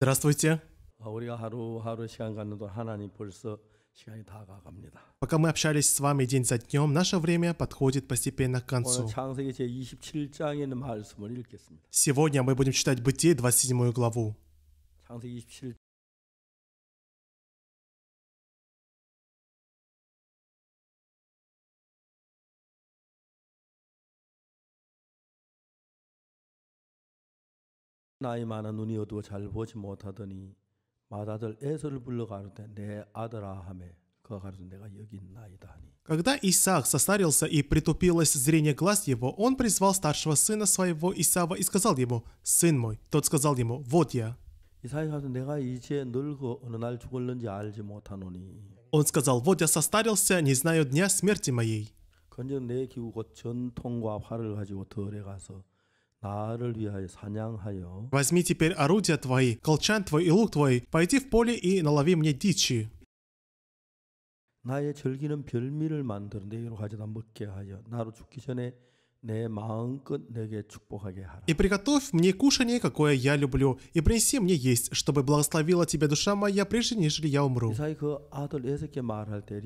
Здравствуйте. Пока мы общались с вами день за днем, наше время подходит постепенно к концу. Сегодня мы будем читать Бытие 27 главу. 나이 많은 눈이 어두워 잘 보지 못하더니 마다들 에서를 불러 가르되 내 아들아 하매 Когда Исаак состарился и притупилось зрение глаз его, он призвал старшего сына своего Исава и сказал ему, «Сын мой». Тот сказал ему, «Вот я». Он сказал, «Вот я состарился, не знаю дня смерти моей». 건전 내 기후 곧 전통과 활을 가지고 덜에 가서 Возьми теперь орудия твои, колчан твой и лук твой, пойди в поле и налови мне дичи. 나의 절기는 별미를 만드는 데 여러 가지다 먹게 하여 나로 죽기 전에 내 마음껏 내게 축복하게 하라. И приготовь мне кушание, какое я люблю, и принеси мне есть, чтобы благословила тебя душа моя, прежде нежели я умру. 이사이 그 아들 에서께 말할 때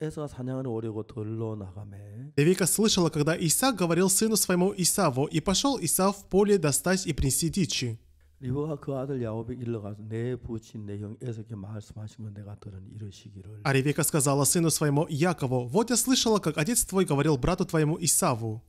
Ревека слышала, когда Иса говорил сыну своему Исаву, и пошел Исав в поле достать и принести дичи. А Ревека сказала сыну своему Якову, «Вот я слышала, как отец твой говорил брату твоему Исаву».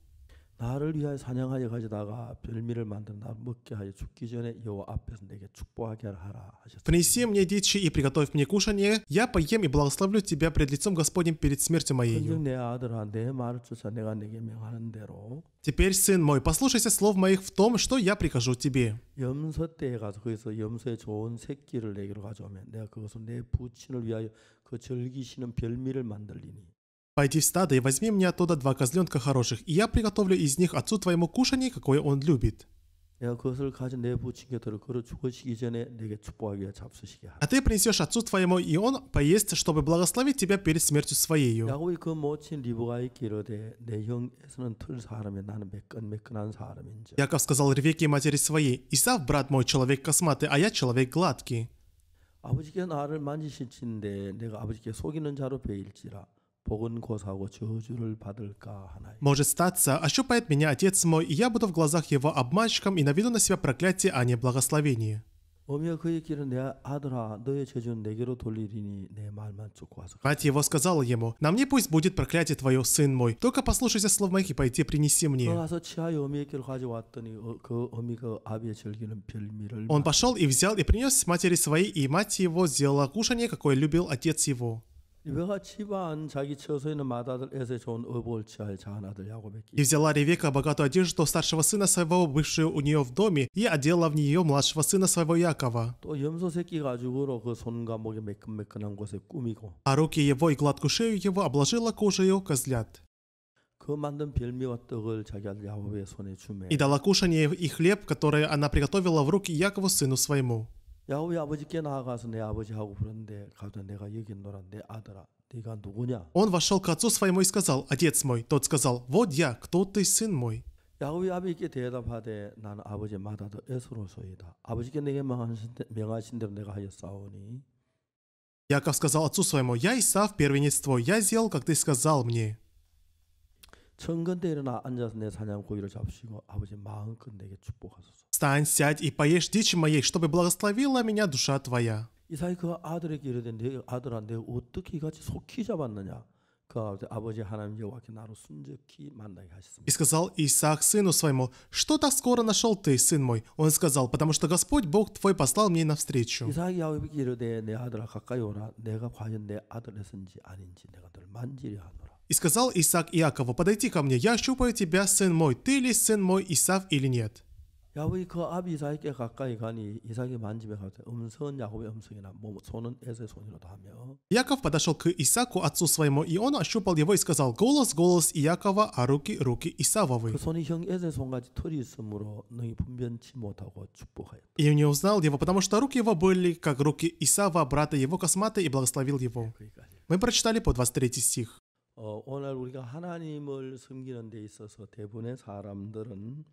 나를 위하여 사냥하여 가져다가 별미를 만들어 나 먹게 하여 죽기 전에 여호와 앞에서 내게 축복하게 하라 하셨습니다. Принеси мне дичи и приготовь мне кушанье, я поем и благословлю тебя пред лицом Господним перед смертью моей. 내 아들아 내 말을 쫓아 내가 내게 명하는 대로 Теперь, сын мой, послушайся слов моих в том, что я прикажу тебе. 염소 때에 가서 거기서 염소의 좋은 새끼를 내게로 가져오면 내가 그것을 내 부친을 위하여 그 즐기시는 별미를 만들리니 Пойди в стадо и возьми мне оттуда два козленка хороших, и я приготовлю из них отцу твоему кушанье, какое он любит. А, а ты принесешь отцу твоему, и он поест, чтобы благословить тебя перед смертью своей. Яков сказал Ревеке матери своей, «Исав, брат мой, человек косматый, а я человек гладкий». 아버지께서 나를 만지실진데 내가 아버지께 속이는 자로 베일지라 может статься, «А ощупает меня отец мой, и я буду в глазах его обманщиком и наведу на себя проклятие, а не благословение. Мать его сказала ему, «На мне пусть будет проклятие твое, сын мой, только послушайся слов моих и пойти принеси мне». Он пошел и взял и принес матери своей, и мать его сделала кушание, какое любил отец его. И взяла Ревека богатую одежду старшего сына своего, бывшую у нее в доме, и одела в нее младшего сына своего Якова. А руки его и гладкую шею его обложила кожей козлят. И дала кушание и хлеб, который она приготовила в руки Якову сыну своему. 야곱이 아버지께 나아가서 내 아버지하고 부른데 가도 내가 여기 노라 내 아들아 네가 누구냐? Он вошел к отцу своему и сказал, отец мой. Тот сказал, вот я, кто ты, сын мой. 야곱 아버지께 대답하되 나는 아버지 마다도 에스로소이다. 아버지께 내게 명하신, 명하신 대로 내가 하였사오니. Яков сказал отцу своему, я Исав, первенец твой, я сделал, как ты сказал мне. 천근대 일어나 앉아서 내 사냥 고기를 잡수시고 아버지 마음껏 내게 축복하소서. Встань, сядь и поешь дичи моей, чтобы благословила меня душа твоя. И сказал Исаак сыну своему, что так скоро нашел ты, сын мой? Он сказал, потому что Господь Бог твой послал мне навстречу. И сказал Исаак Иакову, подойди ко мне, я щупаю тебя, сын мой, ты ли сын мой Исаак или нет? 야곱이 그 아비 이삭에게 가까이 가니 이삭이 만집에 가되 음성은 야곱의 음성이나 몸 손은 에서의 손이로다 하며 Яков подошел к Исаку, отцу своему, и он ощупал его и сказал, «Голос, голос Иакова, а руки, руки Исавовы». И не узнал его, потому что руки его были, как руки Исава, брата его Космата, и благословил его. Мы прочитали по 23 стих. 어, 오늘 우리가 하나님을 섬기는 데 있어서 대부분의 사람들은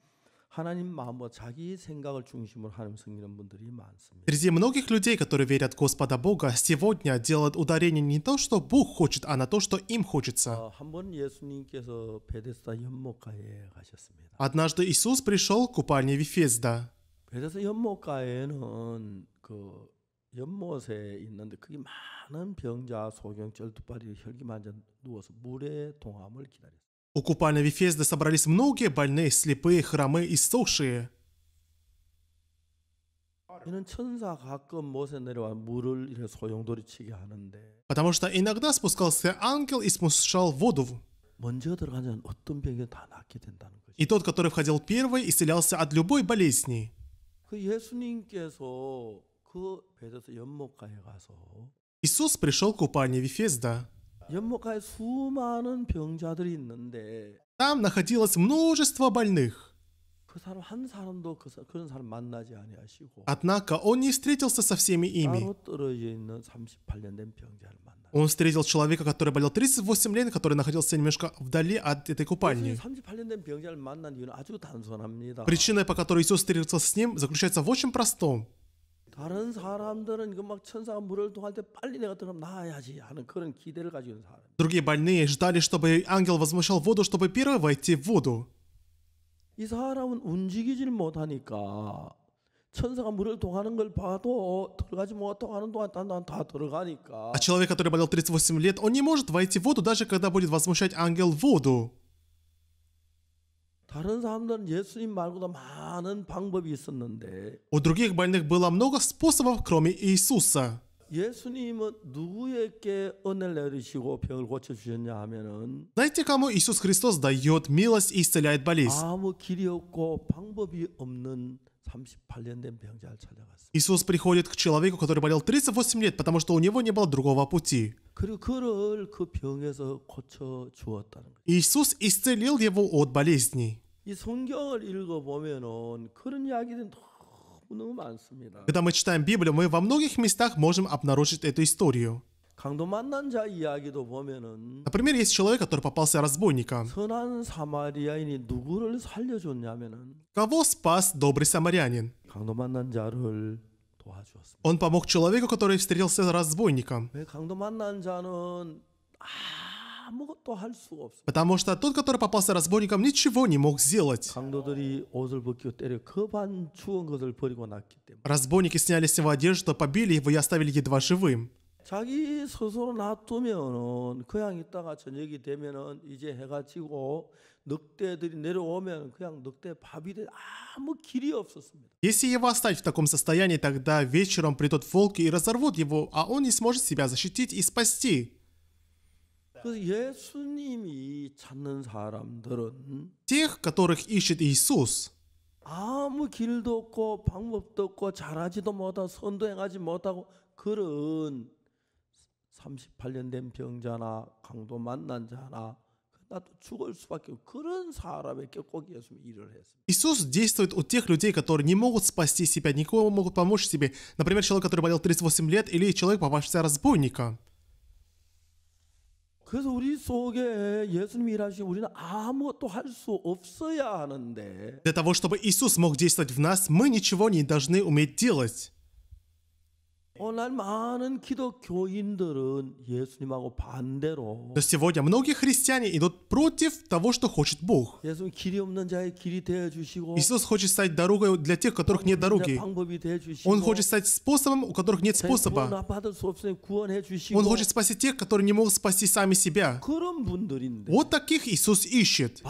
하나님 마음과 자기 생각을 중심으로 하나님 섬기는 분들이 많습니다. Среди многих людей, которые верят Господа Бога, сегодня делают ударение не то, что Бог хочет, а на то, что им хочется. 한번 예수님께서 베데스다 연못가에 가셨습니다. Однажды Иисус пришел к купальне Вифезда. 베데스다 연못가에는 그 연못에 있는데 그게 많은 병자, 소경절, 두발이 혈기만져 누워서 물의 동함을 기다렸어요. У купальной Вифезды собрались многие больные, слепые, хромые и сушие. Потому что иногда спускался ангел и спускал воду. И тот, который входил первый, исцелялся от любой болезни. Иисус пришел к купанию Вифезда. Там находилось множество больных. Однако он не встретился со всеми ими. Он встретил человека, который болел 38 лет, который находился немножко вдали от этой купальни. Причина, по которой Иисус встретился с ним, заключается в очень простом. 다른 사람들은 이거 천사가 물을 통할 때 빨리 내가 들어 나야지 하는 그런 기대를 가지고 있는 사람. Другие больные ждали, чтобы ангел возмущал воду, чтобы первый войти в воду. 이 사람은 움직이질 못하니까 천사가 물을 통하는 걸 봐도 들어가지 못하는 동안 난다 들어가니까. А человек, который болел 38 лет, он не может войти в воду, даже когда будет возмущать ангел воду. 다른 사람들은 예수님 말고도 많은 방법이 있었는데 У других больных было много способов, кроме Иисуса. 예수님은 누구에게 은혜를 내리시고 병을 고쳐 주셨냐 하면은 Знаете, кому Иисус Христос дает милость и исцеляет болезнь? 아무 길이 없고 방법이 없는 Иисус приходит к человеку, который болел 38 лет, потому что у него не было другого пути. Иисус исцелил его от болезни. Когда мы читаем Библию, мы во многих местах можем обнаружить эту историю. Например, есть человек, который попался разбойникам. Кого спас добрый самарянин? Он помог человеку, который встретился с разбойником. Потому что тот, который попался разбойником, ничего не мог сделать. Разбойники сняли с него одежду, побили его и оставили едва живым. 자기 스스로 놔두면은 그냥 있다가 저녁이 되면은 이제 해가 지고 늑대들이 내려오면 그냥 늑대 밥이 돼 아무 길이 없었습니다. Если его оставить в таком состоянии, тогда вечером придут волки и разорвут его, а он не сможет себя защитить и спасти. 그래서 예수님이 찾는 사람들은 тех, которых ищет Иисус. 아무 길도 없고 방법도 없고 잘하지도 못하고 선도 행하지 못하고 그런 38년 된 병자나 강도 만난 자나 Иисус действует у тех людей, которые не могут спасти себя, никого не могут помочь себе. Например, человек, который болел 38 лет, или человек, попавшийся разбойника. 그래서 우리 속에 예수님이 일하시고 우리는 아무것도 할 없어야 하는데. Для того, чтобы Иисус мог действовать в нас, мы ничего не должны уметь делать. То есть сегодня многие христиане идут против того, что хочет Бог. Иисус хочет стать дорогой для тех, которых нет дороги. Он хочет стать способом, у которых нет способа. Он хочет спасти тех, которые не могут спасти сами себя. Вот таких Иисус ищет.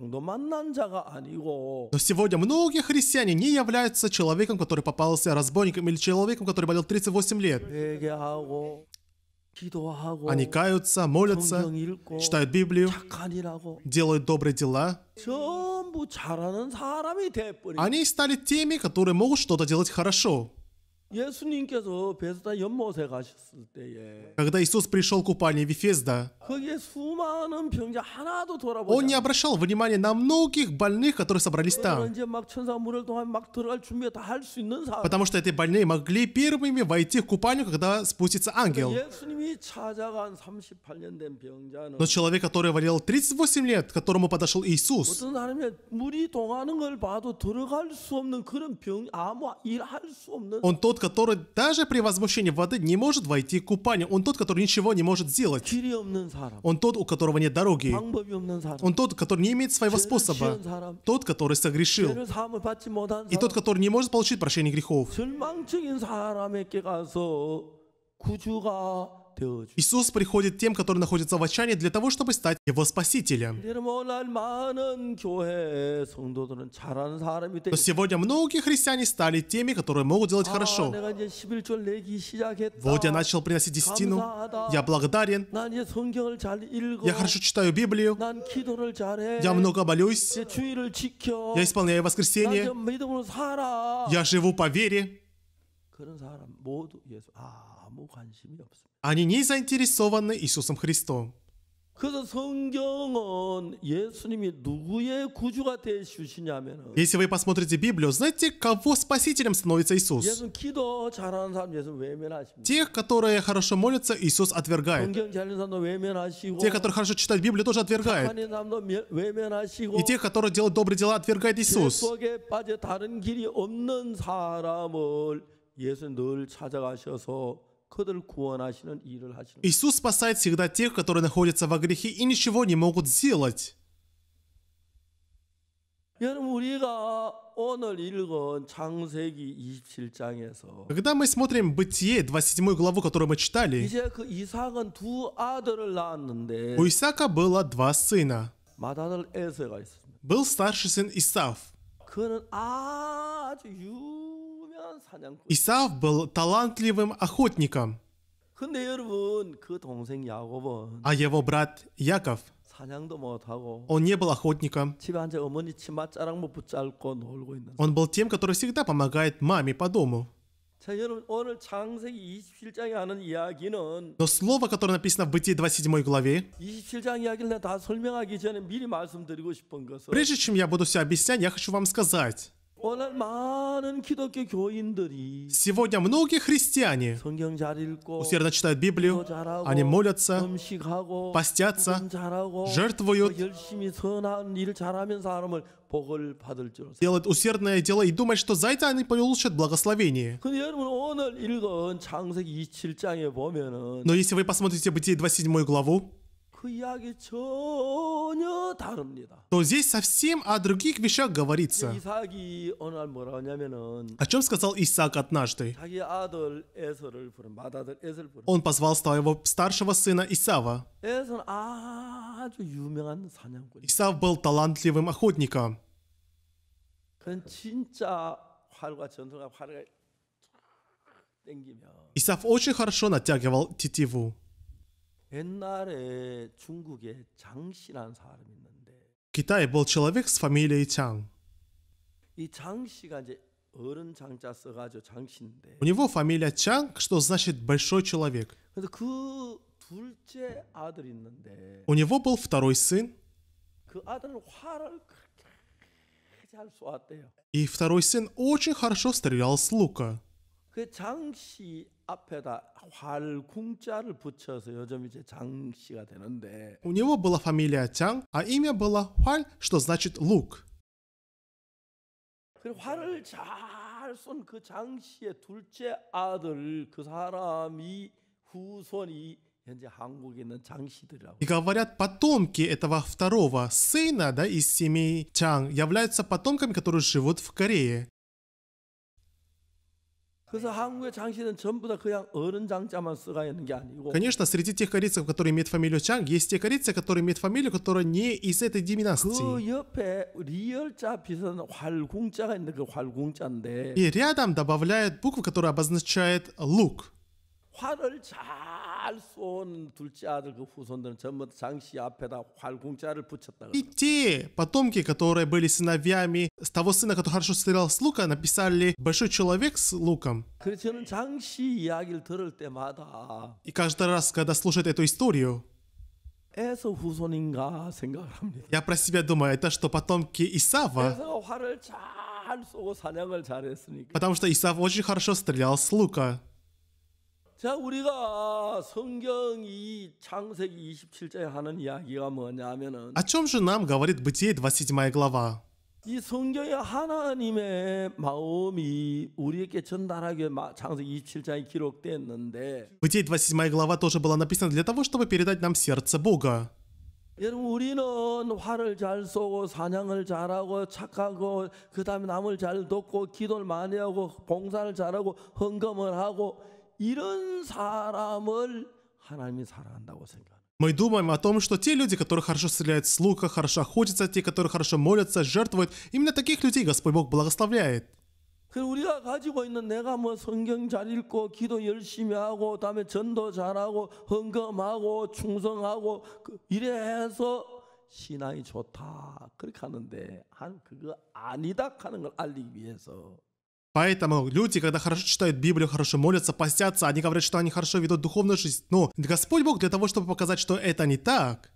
Но сегодня многие христиане не являются человеком, который попался разбойником или человеком, который болел 38 лет. Они каются, молятся, читают Библию, делают добрые дела. Они стали теми, которые могут что-то делать хорошо. Когда Иисус пришел к купанию Вифезда, Он не обращал внимания на многих больных, которые собрались там. Потому что эти больные могли первыми войти в купанию, когда спустится ангел. Но человек, который валил 38 лет, к которому подошел Иисус, он тот, тот, который даже при возмущении воды не может войти к купанию. Он тот, который ничего не может сделать. Он тот, у которого нет дороги. Он тот, который не имеет своего способа. Тот, который согрешил. И тот, который не может получить прощение грехов. Иисус приходит тем, которые находятся в отчаянии, для того, чтобы стать его спасителем. Но сегодня многие христиане стали теми, которые могут делать хорошо. Вот я начал приносить десятину. Я благодарен. Я хорошо читаю Библию. Я много болюсь. Я исполняю воскресенье. Я живу по вере. 그런 사람 모두 예수. 아. 관심이 없습니다. Они не заинтересованы Иисусом Христом. 그래서 성경은 예수님이 누구의 구주가 되시냐면 Если вы посмотрите Библию, знаете, кого спасителем становится Иисус? 예수는 기도 잘하는 사람 예수 외면하십니다. Тех, которые хорошо молятся, Иисус отвергает. 성경 잘 읽는 사람도 외면하시고 Тех, которые хорошо читают Библию, тоже отвергает. 착한 사람도 외면하시고 И тех, которые делают добрые дела, отвергает Иисус. 속에 빠져 다른 길이 없는 사람을 예수는 늘 찾아가셔서 Иисус спасает всегда тех, которые находятся во грехе и ничего не могут сделать. Когда мы смотрим Бытие, 27 главу, которую мы читали, у Исаака было два сына. Был старший сын Исав. Исав был талантливым охотником. А его брат Яков, он не был охотником. Он был тем, который всегда помогает маме по дому. Но слово, которое написано в Бытии 27 главе, прежде чем я буду все объяснять, я хочу вам сказать, Сегодня многие христиане усердно читают Библию, они молятся, постятся, жертвуют, делают усердное дело и думают, что за это они получат благословение. Но если вы посмотрите Бытие 27 главу, то здесь совсем о других вещах говорится. О чем сказал Исаак однажды? Он позвал своего старшего сына Исава. Исав был талантливым охотником. Исав очень хорошо натягивал тетиву. В Китае был человек с фамилией Тян. У него фамилия Чан, что значит «большой человек». У него был второй сын. И второй сын очень хорошо стрелял с лука. 그 장씨 앞에다 활궁자를 붙여서 요즘 이제 장씨가 되는데 У него была фамилия Чанг, а имя было Хуаль, что значит лук. 그 활을 잘쏜 그 장씨의 둘째 아들 그 사람이 후손이 И говорят, потомки этого второго сына да, из семьи Чанг являются потомками, которые живут в Корее. Конечно, среди тех корейцев, которые имеют фамилию Чанг, есть те корейцы, которые имеют фамилию, которая не из этой династии. И рядом добавляют букву, которая обозначает лук. 화를 잘활 쏘는 둘째 아들 그 후손들은 전부 장씨 앞에다 활궁자를 붙였다. И те потомки, которые были сыновьями с того сына, который хорошо стрелял с лука, написали «Большой человек с луком». 그래서 저는 장씨 이야기를 들을 때마다 И каждый раз, когда слушает эту историю, 에서 후손인가 생각을 Я про себя думаю, это что потомки Исава? 에서가 활을 잘 쏘고 사냥을 잘했으니까. Потому что Исав очень хорошо стрелял с лука. 자, 우리가 성경이 창세기 27장에 하는 이야기가 뭐냐면은 О чем же нам говорит Бытие 27 глава? 이 성경에 하나님의 마음이 우리에게 전달하기 창세기 27장에 기록됐는데 Бытие 27 глава тоже была написана для того, чтобы передать нам сердце Бога. 여러분 우리는 화를 잘 쏘고 사냥을 잘하고 착하고 그 다음에 남을 잘 돕고 기도를 많이 하고 봉사를 잘하고 헌금을 하고 이런 사람을 하나님이 사랑한다고 생각합니다. Мы думаем о том, что те люди, которые хорошо стреляют с лука, хорошо охотятся, те, которые хорошо молятся, жертвуют, именно таких людей Господь Бог благословляет. 우리가 가지고 있는 내가 뭐 성경 잘 읽고 기도 열심히 하고 다음에 전도 잘하고 헌금하고 충성하고 이래서 신앙이 좋다 그렇게 하는데 한 그거 아니다 하는 걸 알리기 위해서 Поэтому люди, когда хорошо читают Библию, хорошо молятся, постятся, они говорят, что они хорошо ведут духовную жизнь. Но Господь Бог для того, чтобы показать, что это не так.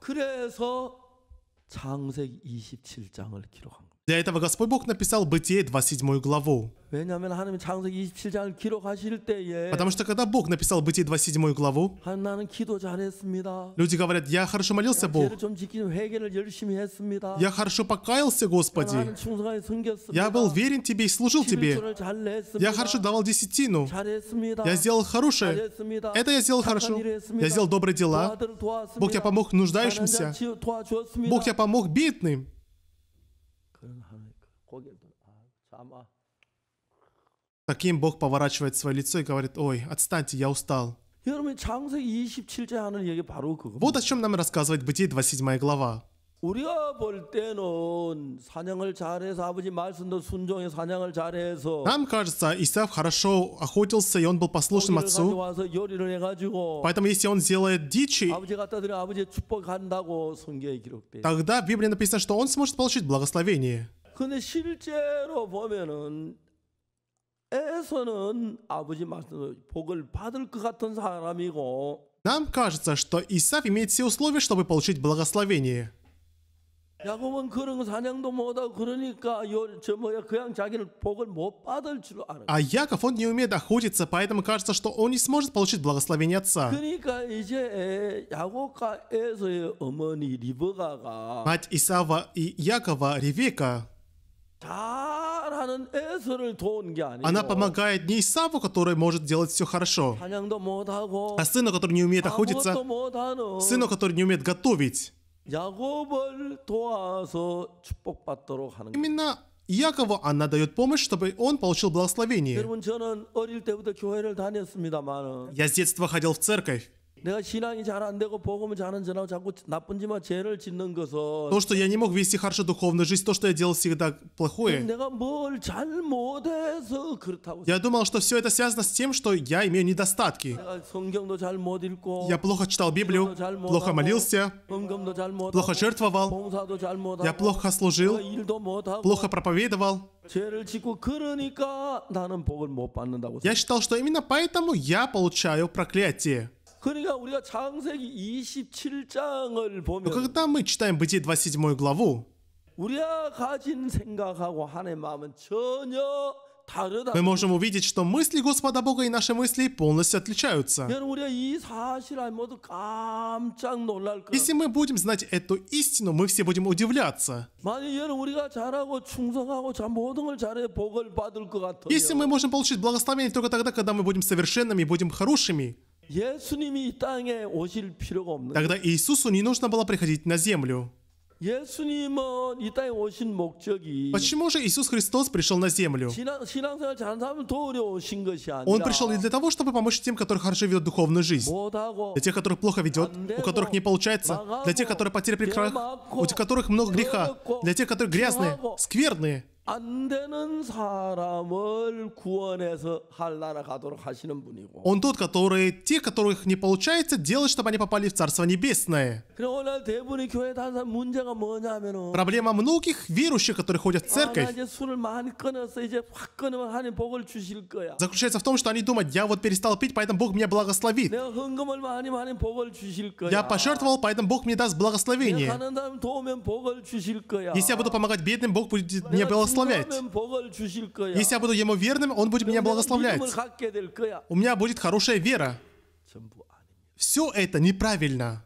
그래서 창세기 27장을 기록한 для этого Господь Бог написал Бытие 27 главу. Потому что когда Бог написал Бытие 27 главу, люди говорят, я хорошо молился Бог, я хорошо покаялся, Господи, я был верен Тебе и служил Тебе, я хорошо давал десятину, я сделал хорошее, это я сделал хорошо, я сделал добрые дела, Бог, я помог нуждающимся, Бог, я помог бедным, Таким Бог поворачивает свое лицо и говорит, ой, отстаньте, я устал. Вот о чем нам рассказывает Бытие 27 глава. Нам кажется, Исаф хорошо охотился, и он был послушным отцу. Поэтому если он сделает дичи, тогда в Библии написано, что он сможет получить благословение. 근데 실제로 보면은 에서는 아버지 말씀 복을 받을 것 같은 사람이고 Нам кажется, что Исаф имеет все условия, чтобы получить благословение. А Яков он не умеет охотиться, поэтому кажется, что он не сможет получить благословение отца. Мать Исава и Якова Ревека она помогает не Исаву, который может делать все хорошо, а сыну, который не умеет охотиться, сыну, который не умеет готовить. Именно Якову она дает помощь, чтобы он получил благословение. Я с детства ходил в церковь. 내가 신앙이 잘 되고 복음을 잘안 전하고 자꾸 나쁜 짓만 죄를 짓는 것은 то, что я не мог вести хорошо духовную жизнь, то, что я делал всегда плохое. 내가 뭘 잘못해서 그렇다고. Я думал, что все это связано с тем, что я имею недостатки. 내가 성경도 잘 읽고. Я плохо читал Библию, плохо молился, плохо жертвовал, Я плохо служил, плохо проповедовал. Я считал, что именно поэтому я получаю проклятие. 그러니까 우리가 창세기 27장을 보면 Когда мы читаем Бытие 27 главу, 우리가 가진 생각하고 하나님의 마음은 전혀 다르다. Мы можем увидеть, что мысли Господа Бога и наши мысли полностью отличаются. Если мы будем знать эту истину, мы все будем удивляться. Если мы можем получить благословение только тогда, когда мы будем совершенными и будем хорошими, Тогда Иисусу не нужно было приходить на землю. Почему же Иисус Христос пришел на землю? Он пришел не для того, чтобы помочь тем, которые хорошо ведут духовную жизнь, для тех, которых плохо ведет, у которых не получается, для тех, которые потеряли крах, у которых много греха, для тех, которые грязные, скверные. 안 되는 사람을 구원해서 할나라 가도록 하시는 분이고. Он тот, который тех, которых не получается делать, чтобы они попали в Царство Небесное. Проблема многих верующих, которые ходят в церковь, заключается в том, что они думают, я вот перестал пить, поэтому Бог меня благословит. Я пожертвовал, поэтому Бог мне даст благословение. Если я буду помогать бедным, Бог будет мне благословить благословлять. Если я буду Ему верным, Он будет меня благословлять. У меня будет хорошая вера. Все это неправильно.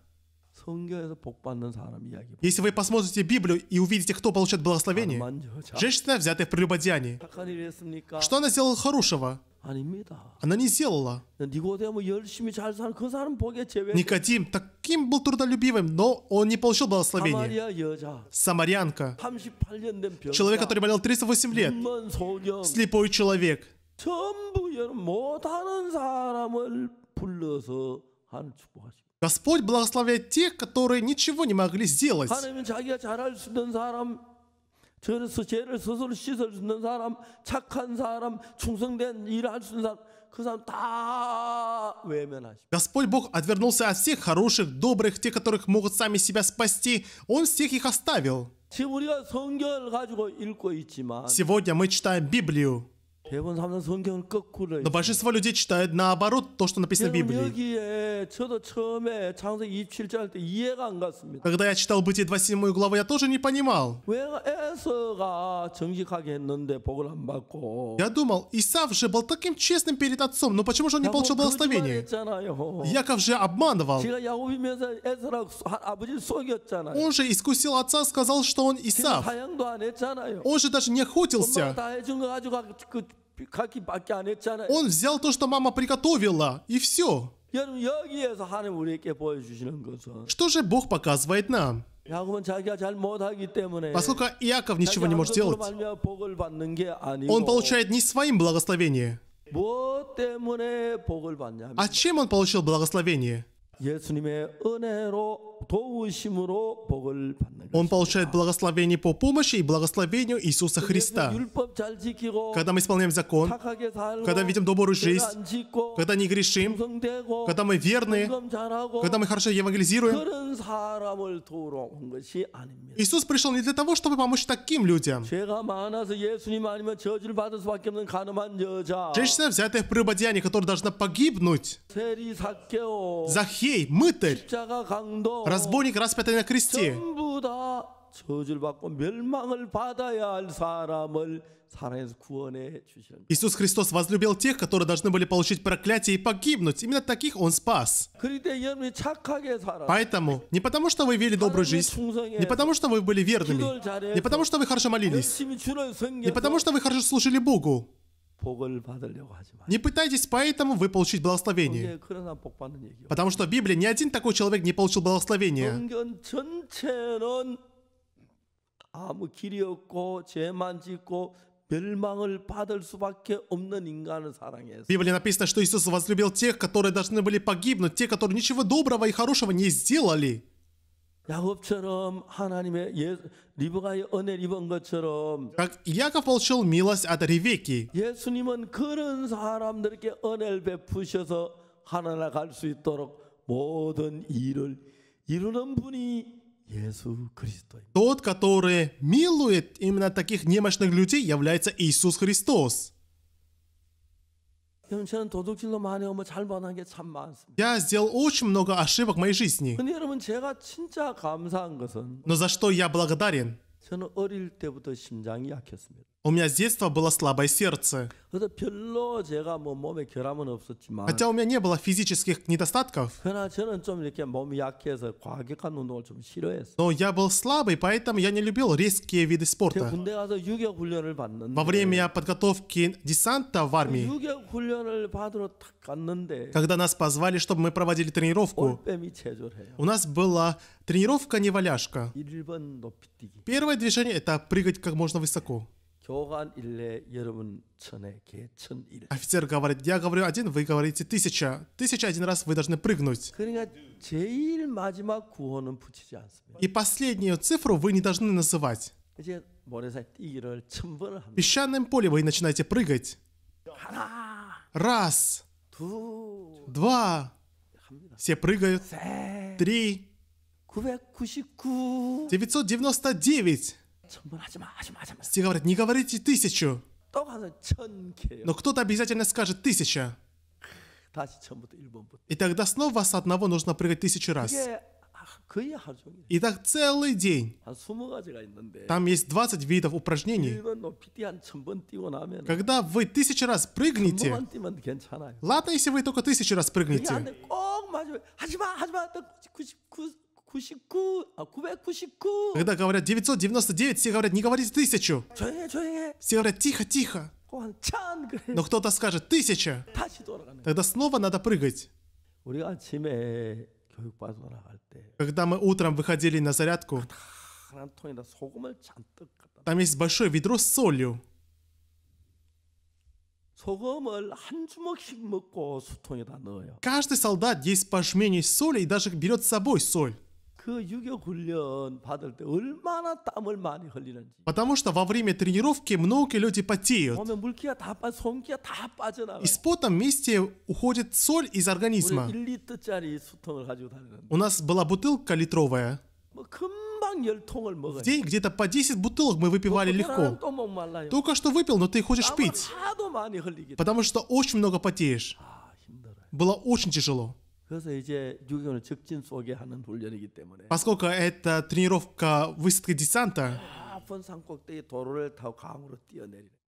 Если вы посмотрите Библию и увидите, кто получает благословение, женщина, взятая в прелюбодеянии, что она сделала хорошего? 아닙니다. Она не сделала. 니고데모 열심히 잘 사는 그 사람 복의 제외. Никодим таким был трудолюбивым, но он не получил благословения. Самарянка. Человек, который болел 38 лет. Слепой человек. Господь благословляет тех, которые ничего не могли сделать. 저로서 죄를 스스로 씻어주는 사람, 착한 사람, 충성된 일을 수 있는 사람, 그 사람 다 외면하십시오. Господь Бог отвернулся от всех хороших, добрых, тех, которых могут сами себя спасти. Он всех их оставил. Сегодня мы читаем Библию. Но большинство людей читают наоборот то, что написано в Библии. Когда я читал Бытие 27 главу, я тоже не понимал. Я думал, Исав же был таким честным перед отцом, но почему же он не получил благословение? Яков же обманывал. Он же искусил отца, сказал, что он Исав. Он же даже не охотился. Он взял то, что мама приготовила, и все. Что же Бог показывает нам? А Поскольку Иаков ничего не может делать, он получает не своим благословение. А чем он получил благословение? Он получает благословение по помощи и благословению Иисуса Христа. Когда мы исполняем закон, когда видим добрую жизнь, когда не грешим, когда мы верны, когда мы хорошо евангелизируем, Иисус пришел не для того, чтобы помочь таким людям. Женщина, взятая в прелюбодеяние, которая должна погибнуть. Захей, мытарь, Разбойник, распятый на кресте. Иисус Христос возлюбил тех, которые должны были получить проклятие и погибнуть. Именно таких Он спас. Поэтому, не потому что вы вели добрую жизнь, не потому что вы были верными, не потому что вы хорошо молились, не потому что вы хорошо служили Богу, не пытайтесь поэтому вы получить благословение. Потому что в Библии ни один такой человек не получил благословение. В Библии написано, что Иисус возлюбил тех, которые должны были погибнуть, те, которые ничего доброго и хорошего не сделали. Как Яков получил милость от Ревеки. 예수님은 그런 사람들에게 은혜를 베푸셔서 하나나 갈수 있도록 모든 일을 이루는 분이 예수 Тот, который милует именно таких немощных людей, является Иисус Христос. Я сделал очень много ошибок в моей жизни. Но за что я благодарен? 저는 어릴 때부터 심장이 약했습니다. У меня с детства было слабое сердце. Хотя у меня не было физических недостатков. Но я был слабый, поэтому я не любил резкие виды спорта. Во время подготовки десанта в армии, когда нас позвали, чтобы мы проводили тренировку, у нас была тренировка не валяшка. Первое движение это прыгать как можно высоко. Офицер говорит, я говорю один, вы говорите тысяча. Тысяча один раз вы должны прыгнуть. И последнюю цифру вы не должны называть. Песчаным песчаном поле вы начинаете прыгать. Раз. Два. Все прыгают. Три. 999. Стих говорит, не говорите тысячу. Но кто-то обязательно скажет тысяча. И тогда снова с одного нужно прыгать тысячу раз. И так целый день. Там есть 20 видов упражнений. Когда вы тысячу раз прыгнете, ладно, если вы только тысячу раз прыгнете, 99, а 999. Когда говорят 999, все говорят, не говорите тысячу. Все говорят, тихо, тихо. Но кто-то скажет, тысяча. Тогда снова надо прыгать. Когда мы утром выходили на зарядку, там есть большое ведро с солью. Каждый солдат есть по жмению соли и даже берет с собой соль. Потому что во время тренировки многие люди потеют. Из пота вместе уходит соль из организма. У нас была бутылка литровая. В день где-то по 10 бутылок мы выпивали легко. Только что выпил, но ты хочешь пить. Потому что очень много потеешь. Было очень тяжело. 그래서 이제 유격을 적진 속에 하는 훈련이기 때문에. Поскольку это тренировка высадки десанта. 아픈 산꼭대기 도로를 타고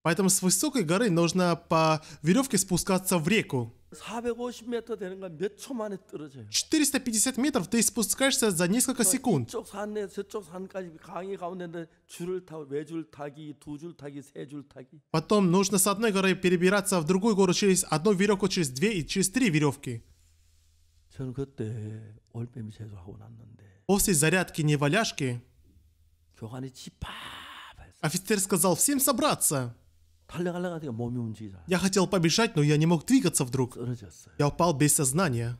Поэтому с высокой горы нужно по веревке спускаться в реку. 450m 되는 건몇초 만에 떨어져요. 450 метров ты спускаешься за несколько секунд. 이쪽 산에 저쪽 산까지 강이 가운데인데 줄을 타고 외줄 타기, 두줄 타기, 세줄 타기. Потом нужно с одной горы перебираться в другую гору через одну веревку, через две и через три веревки. После зарядки неваляшки офицер сказал всем собраться. Я хотел побежать, но я не мог двигаться вдруг. Я упал без сознания.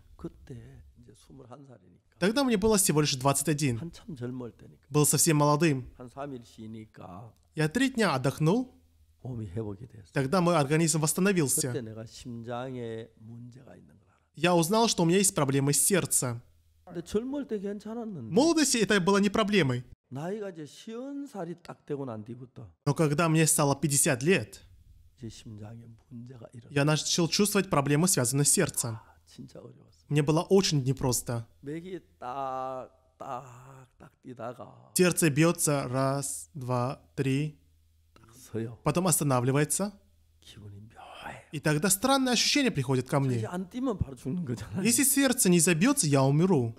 Тогда мне было всего лишь 21. Был совсем молодым. Я три дня отдохнул. Тогда мой организм восстановился. Я узнал, что у меня есть проблемы с сердцем. В Молодости это было не проблемой. Но когда мне стало 50 лет, я начал чувствовать проблему, связанную с сердцем. Мне было очень непросто. Сердце бьется раз, два, три, потом останавливается. И тогда странное ощущение приходит ко мне. Если сердце не забьется, я умру.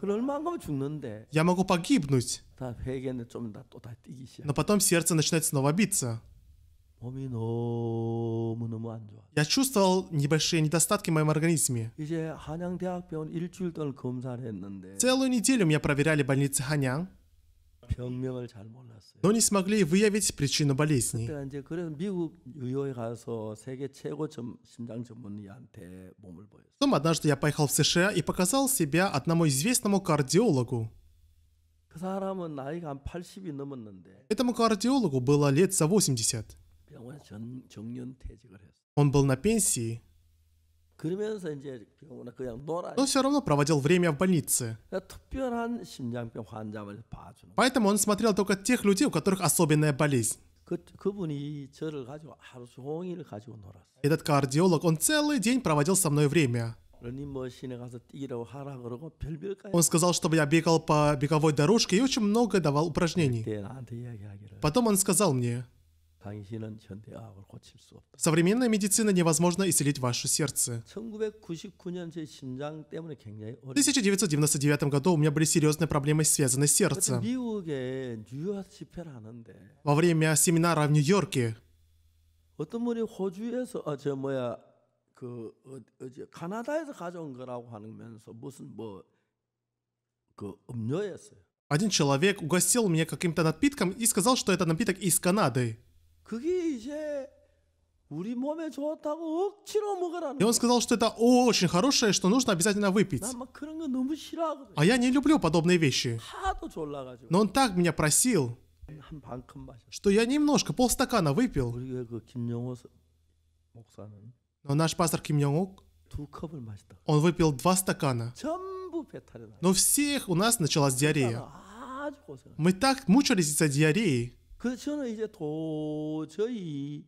Я могу погибнуть. Но потом сердце начинает снова биться. Я чувствовал небольшие недостатки в моем организме. Целую неделю меня проверяли в больнице Ханян. Но не смогли выявить причину болезни. Потом однажды я поехал в США и показал себя одному известному кардиологу. Этому кардиологу было лет за 80. Он был на пенсии но все равно проводил время в больнице. Поэтому он смотрел только тех людей, у которых особенная болезнь. Этот кардиолог, он целый день проводил со мной время. Он сказал, чтобы я бегал по беговой дорожке и очень много давал упражнений. Потом он сказал мне, Современная медицина невозможно исцелить ваше сердце. В 1999 году у меня были серьезные проблемы, связанные с сердцем. Во время семинара в Нью-Йорке один человек угостил меня каким-то напитком и сказал, что это напиток из Канады. 그게 이제 우리 몸에 좋다고 억지로 먹으라는 И он сказал, что это очень хорошее, что нужно обязательно выпить. А я не люблю подобные вещи. Но он так меня просил, что я немножко, полстакана выпил. Но наш пастор Ким Йонг 두 он выпил два стакана. Но всех у нас началась диарея. Мы так мучились из-за диареи. 그래서 저는 이제 도저히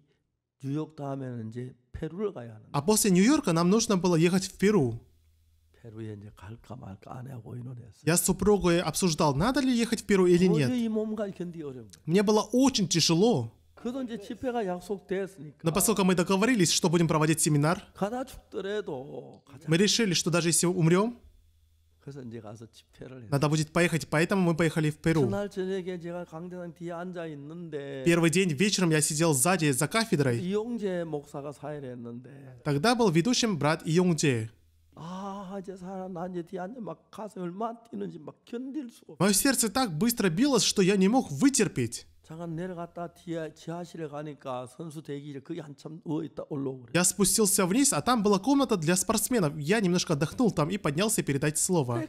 뉴욕 다음에는 이제 페루를 가야 하는. А после Нью-Йорка нам нужно было ехать в Перу. 페루에 이제 갈까 말까 아내하고 의논했어요. Я с супругой обсуждал, надо ли ехать в Перу или нет. 도저히 몸가 견디 어려운 Мне было очень тяжело. 그래도 이제 집회가 약속됐으니까. Но поскольку мы договорились, что будем проводить семинар, 가다 죽더라도 가자. мы решили, что даже если умрем, надо будет поехать, поэтому мы поехали в Перу. Первый день вечером я сидел сзади за кафедрой. 이용재 목사가 тогда был ведущим брат Ионгде. Мое сердце так быстро билось, что я не мог вытерпеть. Я спустился вниз, а там была комната для спортсменов. Я немножко отдохнул там и поднялся передать слово.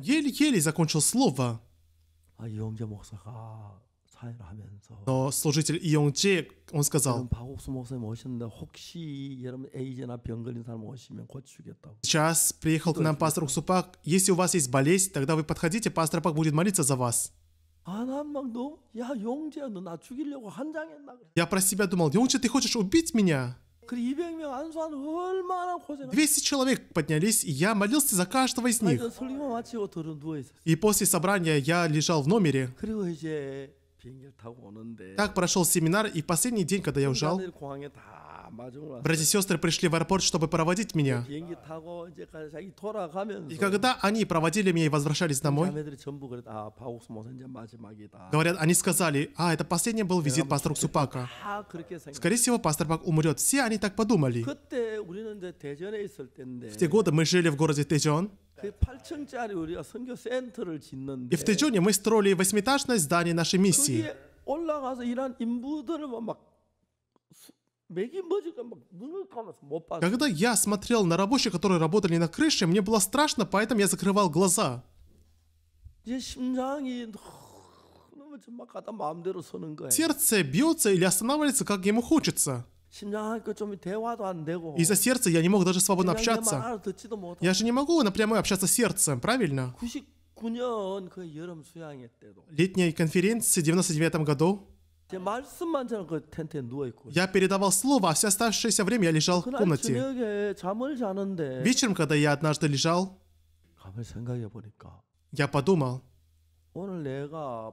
Еле-еле закончил слово. А но служитель Ионче, он сказал, сейчас приехал к нам пастор Уксупак, если у вас есть болезнь, тогда вы подходите, пастор Пак будет молиться за вас. «А я про себя думал, Йонче, ты хочешь убить меня? 200 человек поднялись, и я молился за каждого из них. И после собрания я лежал в номере. Так прошел семинар, и последний день, когда я ужал. братья и сестры пришли в аэропорт, чтобы проводить меня. И когда они проводили меня и возвращались домой, говорят, они сказали, а, это последний был визит пастора Супака. Скорее всего, пастор Пак умрет. Все они так подумали. В те годы мы жили в городе Тэджон. И в Тэджоне мы строили восьмиэтажное здание нашей миссии. Когда я смотрел на рабочих, которые работали на крыше, мне было страшно, поэтому я закрывал глаза. Сердце бьется или останавливается, как ему хочется. Из-за сердца я не мог даже свободно общаться. Я же не могу напрямую общаться с сердцем, правильно? Летней конференции в 99 году я передавал слово, а все оставшееся время я лежал в комнате. Вечером, когда я однажды лежал, я подумал, я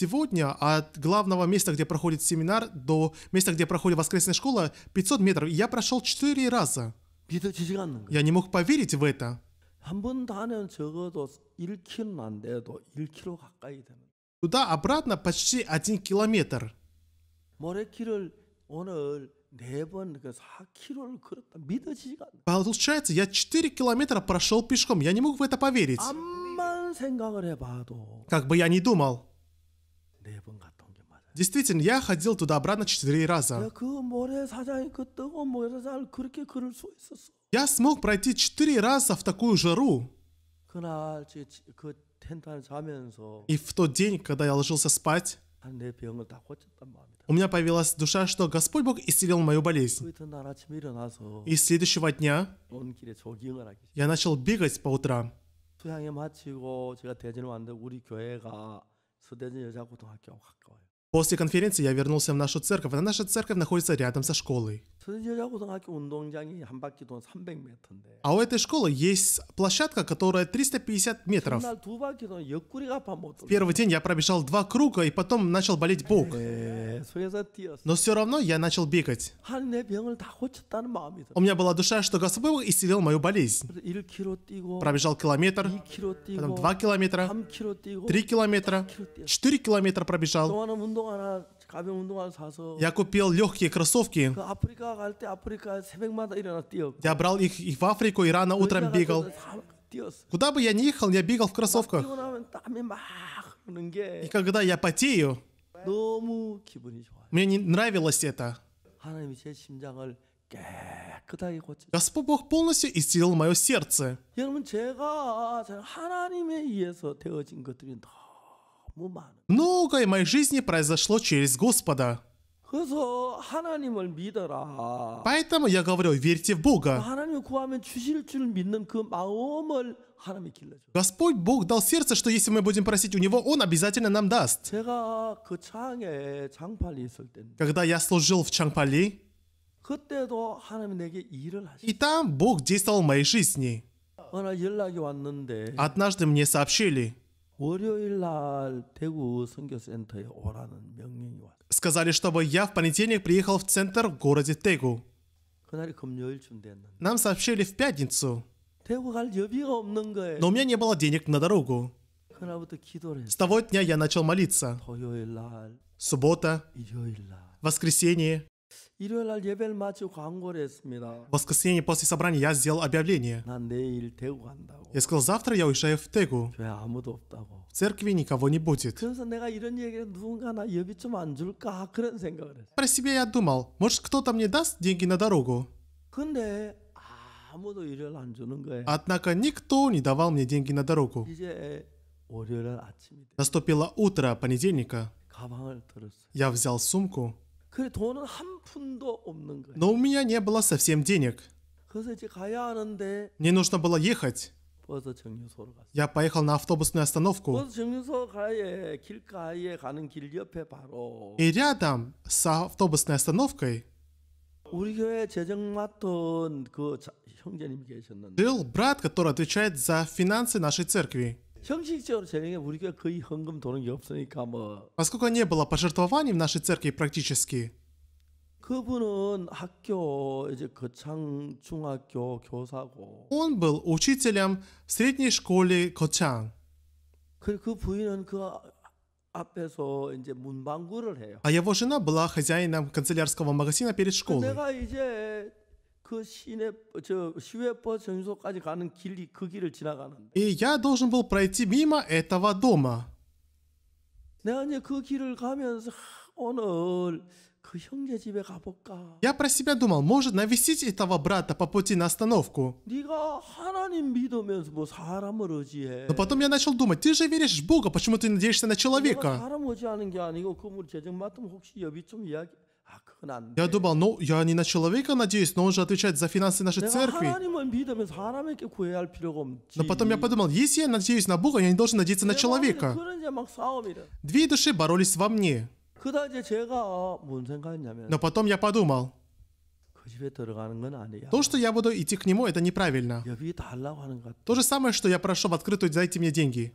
сегодня от главного места, где проходит семинар, до места, где проходит воскресная школа, 500 метров. я прошел 4 раза. Я не мог поверить в это. Туда-обратно почти один километр. Получается, я 4 километра прошел пешком. Я не мог в это поверить. Как бы я ни думал. Действительно, я ходил туда-обратно четыре раза. Я смог пройти четыре раза в такую жару. И в тот день, когда я ложился спать, у меня появилась душа, что Господь Бог исцелил мою болезнь. И с следующего дня я начал бегать по утрам. 서대전 여자고등학교하고 가까워요. После конференции я вернулся в нашу церковь, а наша церковь находится рядом со школой. А у этой школы есть площадка, которая 350 метров. В первый день я пробежал два круга и потом начал болеть бок. Но все равно я начал бегать. У меня была душа, что Господь исцелил мою болезнь. Пробежал километр, потом два километра, три километра, четыре километра пробежал. Я купил легкие кроссовки. Я брал их и в Африку, и рано утром бегал. Куда бы я ни ехал, я бегал в кроссовках. И когда я потею, мне не нравилось это. Господь Бог полностью исцелил мое сердце. Многое в моей жизни произошло через Господа. Поэтому я говорю, верьте в Бога. Господь Бог дал сердце, что если мы будем просить у Него, Он обязательно нам даст. Когда я служил в Чангпали, и там Бог действовал в моей жизни. Однажды мне сообщили, 월요일 날 대구 선교센터에 오라는 명령이 왔어요. Сказали, чтобы я в понедельник приехал в центр в городе Тегу. 그날이 금요일쯤 됐는데. Нам сообщили в пятницу. 대구 갈 여비가 없는 거예요. Но у меня не было денег на дорогу. 그날부터 기도를 했어요. С того дня я начал молиться. 토요일 날. Суббота. 일요일 날. Воскресенье. В воскресенье после собрания я сделал объявление. Я сказал, завтра я уезжаю в Тегу. В церкви никого не будет. Про себя я думал, может кто-то мне даст деньги на дорогу. Однако никто не давал мне деньги на дорогу. Наступило утро понедельника. Я взял сумку. Но у меня не было совсем денег. Мне нужно было ехать. Я поехал на автобусную остановку. И рядом с автобусной остановкой жил брат, который отвечает за финансы нашей церкви. 형식적으로 재능에 우리가 거의 헌금 도는 게 없으니까 뭐. Поскольку не было пожертвований в нашей церкви практически. 그분은 학교 이제 거창 중학교 교사고. Он был учителем в средней школе Кочан. 그그 부인은 그 앞에서 이제 문방구를 해요. А его жена была хозяином канцелярского магазина перед школой. 내가 이제 и я должен был пройти мимо этого дома. Я про себя думал, может навестить этого брата по пути на остановку. Но потом я начал думать, ты же веришь в Бога, почему ты надеешься на человека? А я думал, ну, я не на человека надеюсь, но он же отвечает за финансы нашей церкви. Но потом я подумал, если я надеюсь на Бога, я не должен надеяться на человека. Две души боролись во мне. Но потом я подумал, то, что я буду идти к нему, это неправильно. То же самое, что я прошу в открытую, дайте мне деньги.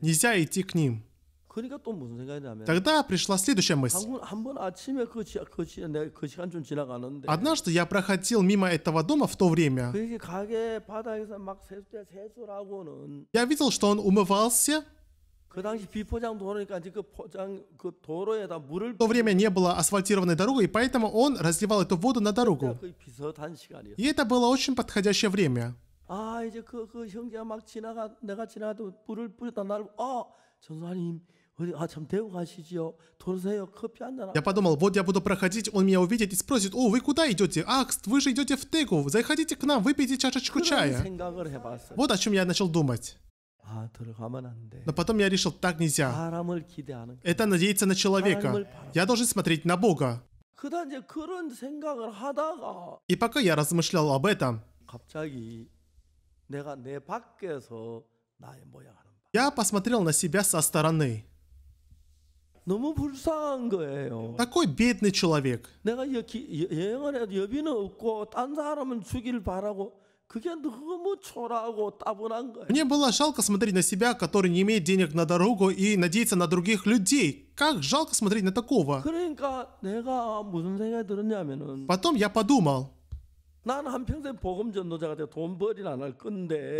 Нельзя идти к ним. 그러니까 또 무슨 생각이 나면 Тогда пришла следующая мысль. 한번 아침에 그, 그, 시간 좀 지나가는데 Однажды я проходил мимо этого дома в то время. 그게 가게 바닥에서 막 세수, 세수라고는 Я видел, что он умывался. 그 당시 비포장 도로니까 그 포장 그 도로에다 물을 В то время не было асфальтированной дороги, и поэтому он разливал эту воду на дорогу. 비슷한 시간이었어. И это было очень подходящее время. 아 이제 그그 그막 지나가 내가 지나도 물을 뿌렸다 나를 아 전사님 «А я подумал, вот я буду проходить, он меня увидит и спросит, о, вы куда идете? Акст, вы же идете в Тегу, заходите к нам, выпейте чашечку чая. Вот о чем я начал думать. А, Но потом я решил, так нельзя. Это надеяться на человека. Я должен смотреть на Бога. И пока я размышлял об этом, я посмотрел на себя со стороны. 너무 불쌍한 거예요. Такой бедный человек. 내가 여기 여행을 여비는 없고 딴 사람은 죽일 바라고 Мне было жалко смотреть на себя, который не имеет денег на дорогу и надеется на других людей. Как жалко смотреть на такого. Потом я подумал. Я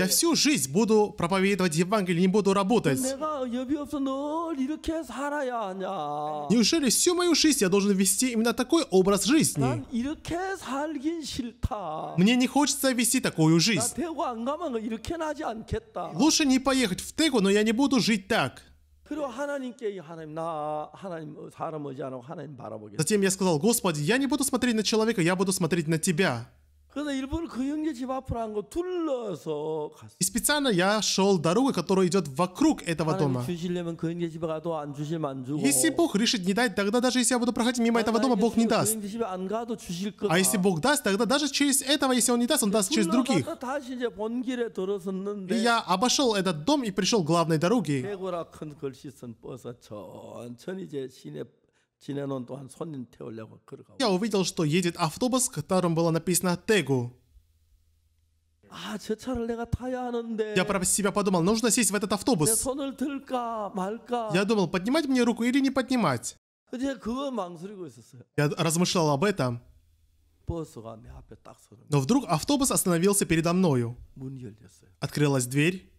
всю жизнь буду проповедовать Евангелие, не буду работать. Неужели всю мою жизнь я должен вести именно такой образ жизни? Мне не хочется вести такую жизнь. Лучше не поехать в Тегу, но я не буду жить так. Затем я сказал, Господи, я не буду смотреть на человека, я буду смотреть на Тебя. И специально я шел дорогой, которая идет вокруг этого дома. Если Бог решит не дать, тогда даже если я буду проходить мимо этого дома, Бог не даст. А если Бог даст, тогда даже через этого, если Он не даст, Он даст через других. И я обошел этот дом и пришел к главной дороге. Я увидел, что едет автобус, в котором было написано «Тегу». Я про себя подумал, нужно сесть в этот автобус. Я думал, поднимать мне руку или не поднимать. Я размышлял об этом. Но вдруг автобус остановился передо мною. Открылась дверь.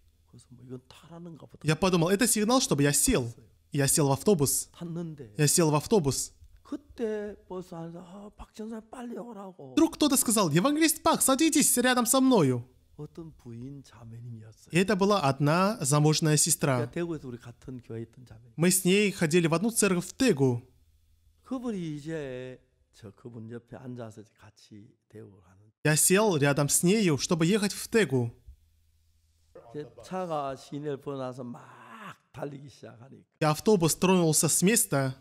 Я подумал, это сигнал, чтобы я сел. Я сел в автобус. Я сел в автобус. Вдруг кто-то сказал, «Евангелист Пак, садитесь рядом со мною». И это была одна замужная сестра. Мы с ней ходили в одну церковь в Тегу. Я сел рядом с нею, чтобы ехать в Тегу. И автобус тронулся с места.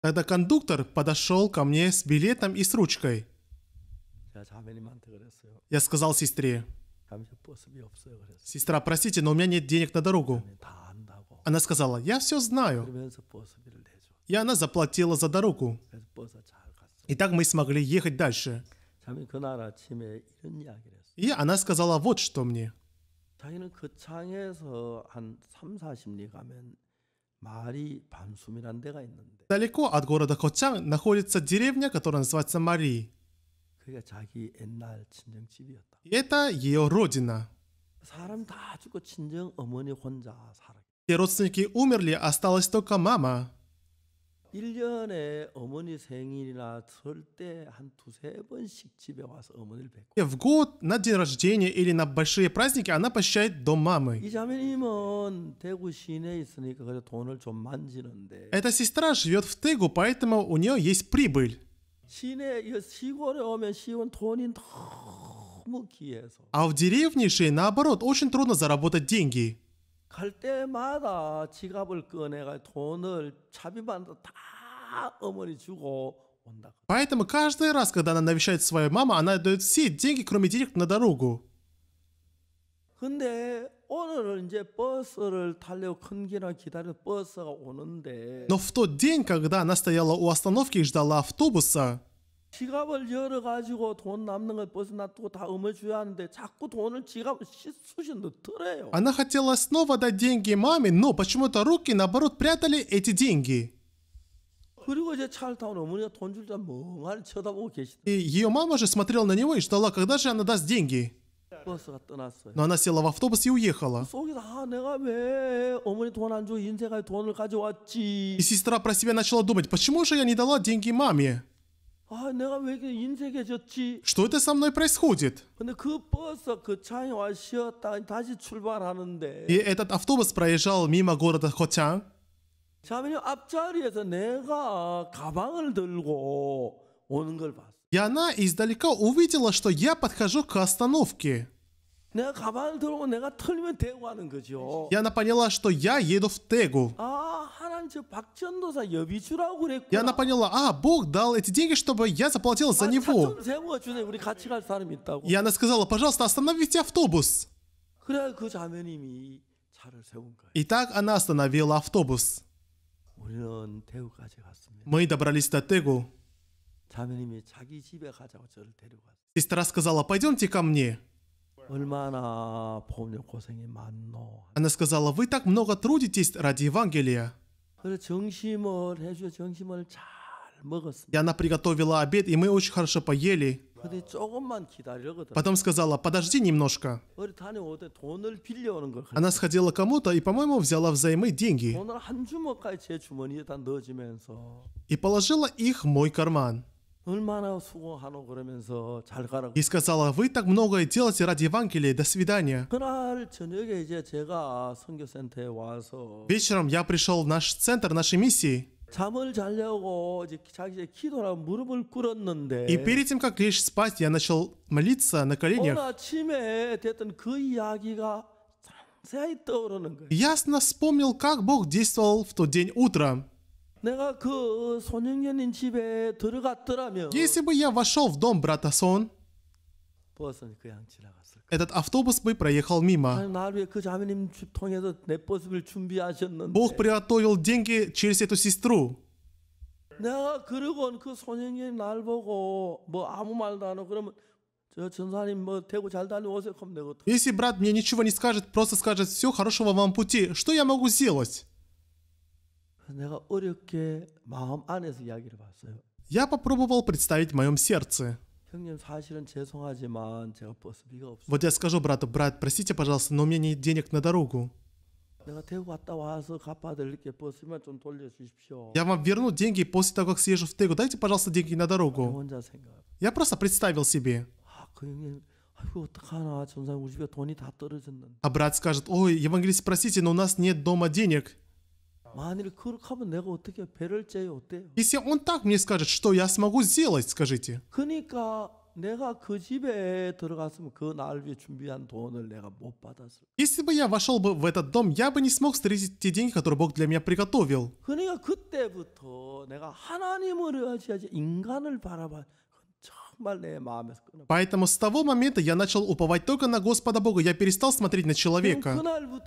Тогда кондуктор подошел ко мне с билетом и с ручкой. Я сказал сестре, сестра, простите, но у меня нет денег на дорогу. Она сказала, я все знаю. И она заплатила за дорогу. И так мы смогли ехать дальше. И она сказала вот что мне. 자기는 그 창에서 한 3, 40리 Далеко от города Хочан находится деревня, которая называется Мари. 그게 Это ее родина. Все родственники умерли, осталась только мама. 1년에 어머니 생일이나 설때한 두세 번씩 집에 와서 어머니를 뵙고 в год на день рождения или на большие праздники она посещает дом мамы. 이 자매님은 대구 시내에 있으니까 그래 돈을 좀 만지는데 Эта сестра живет в Тегу, поэтому у нее есть прибыль. 시내 시골에 오면 시원 돈이 너무 귀해서 А в деревне Шей, наоборот, очень трудно заработать деньги. 갈 때마다 지갑을 꺼내가 돈을 차비반도 다 어머니 주고 온다. Поэтому каждый раз, когда она навещает свою маму, она дает все деньги, кроме денег на дорогу. 근데 오늘은 이제 버스를 타려고 큰 길을 기다려 버스가 오는데. Но в тот день, когда она стояла у остановки и ждала автобуса. 지갑을 열어가지고 돈 남는 걸 벗어놔두고 다 음어줘야 하는데 자꾸 돈을 지갑 쑤시 넣더래요. Она хотела снова дать деньги маме, но почему-то руки наоборот прятали эти деньги. 그리고 이제 차를 어머니가 돈 멍하니 쳐다보고 계시다. И ее мама же смотрела на него и ждала, когда же она даст деньги. Но она села в автобус и уехала. И сестра про себя начала думать, почему же я не дала деньги маме? Что это со мной происходит? И этот автобус проезжал мимо города Хотян. Я она издалека увидела, что я подхожу к остановке. Я она поняла, что я еду в Тегу. И она поняла, а, Бог дал эти деньги, чтобы я заплатил за него. И она сказала, пожалуйста, остановите автобус. И так она остановила автобус. Мы добрались до Тегу. Сестра сказала, пойдемте ко мне. Она сказала, вы так много трудитесь ради Евангелия. И она приготовила обед, и мы очень хорошо поели. Потом сказала, подожди немножко. Она сходила кому-то и, по-моему, взяла взаймы деньги. И положила их в мой карман. И сказала, вы так многое делаете ради Евангелия, до свидания. Вечером я пришел в наш центр нашей миссии. И перед тем, как лечь спать, я начал молиться на коленях. Ясно вспомнил, как Бог действовал в тот день утром. Если бы я вошел в дом брата Сон, этот автобус бы проехал мимо. Бог приготовил деньги через эту сестру. Если брат мне ничего не скажет, просто скажет все хорошего вам пути, что я могу сделать? 내가 어렵게 마음 안에서 이야기를 봤어요. Я попробовал представить в моем сердце. 형님 사실은 죄송하지만 제가 버스비가 없어요. Вот я скажу брату, брат, простите, пожалуйста, но у меня нет денег на дорогу. 내가 대구 갔다 와서 갚아드릴게 버스만 좀 돌려주십시오. Я вам верну деньги после того, как съезжу в Тегу. Дайте, пожалуйста, деньги на дорогу. 혼자 생각. Я просто представил себе. 아, 그 형님, 아이고 어떡하나, 전사 우리 집에 돈이 다 떨어졌는데. А брат скажет, ой, евангелист, простите, но у нас нет дома денег. Если он так мне скажет, что я смогу сделать, скажите. Если бы я вошел бы в этот дом, я бы не смог встретить те деньги, которые Бог для меня приготовил. 그러니까 그때부터 내가 ну, Поэтому с того момента я начал уповать только на Господа Бога. Я перестал смотреть на человека. Ну,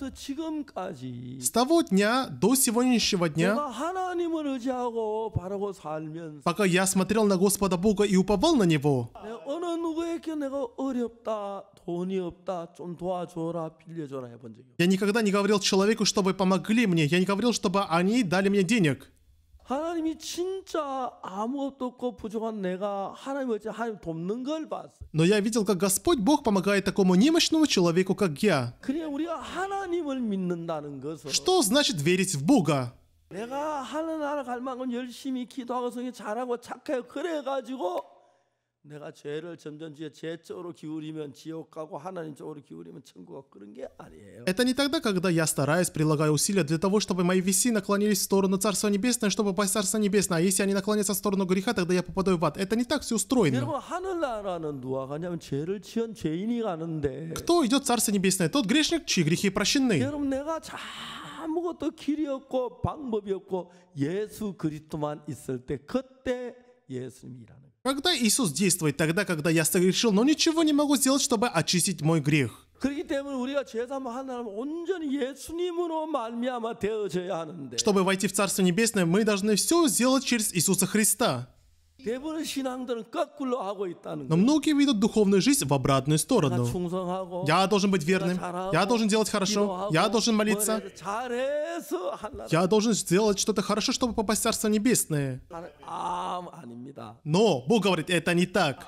с того дня до сегодняшнего дня, пока я смотрел на Господа Бога и уповал на Него, я никогда не говорил человеку, чтобы помогли мне. Я не говорил, чтобы они дали мне денег. 하나님이 진짜 아무것도 없고 부족한 내가 하나님 어째 하나님 돕는 걸 봤어. Но я видел, как Господь Бог помогает такому немощному человеку, как я. 그냥 우리가 하나님을 믿는다는 것은 Что значит верить в Бога? 내가 하늘 나라 갈 만큼 열심히 기도하고 성에 잘하고 착하여 그래 가지고 내가 죄를 점점 제 쪽으로 기울이면 지옥 가고 하나님 쪽으로 기울이면 천국 그런 게 아니에요. Это не тогда, когда я стараюсь, прилагаю усилия для того, чтобы мои весы наклонились в сторону Царства Небесного, чтобы попасть в Царство Небесное. А если они наклонятся в сторону греха, тогда я попадаю в ад. Это не так все устроено. Кто идет в Царство Небесное? Тот грешник, чьи грехи прощены. 아무것도 길이 없고 방법이 없고 예수 그리스도만 있을 때 그때 예수님이라는 когда Иисус действует тогда, когда я согрешил, но ничего не могу сделать, чтобы очистить мой грех. Чтобы войти в Царство Небесное, мы должны все сделать через Иисуса Христа. Но многие ведут духовную жизнь в обратную сторону. Я должен быть верным. Я должен делать хорошо. Я должен молиться. Я должен сделать что-то хорошо, чтобы попасть в Царство Небесное. Но Бог говорит, это не так.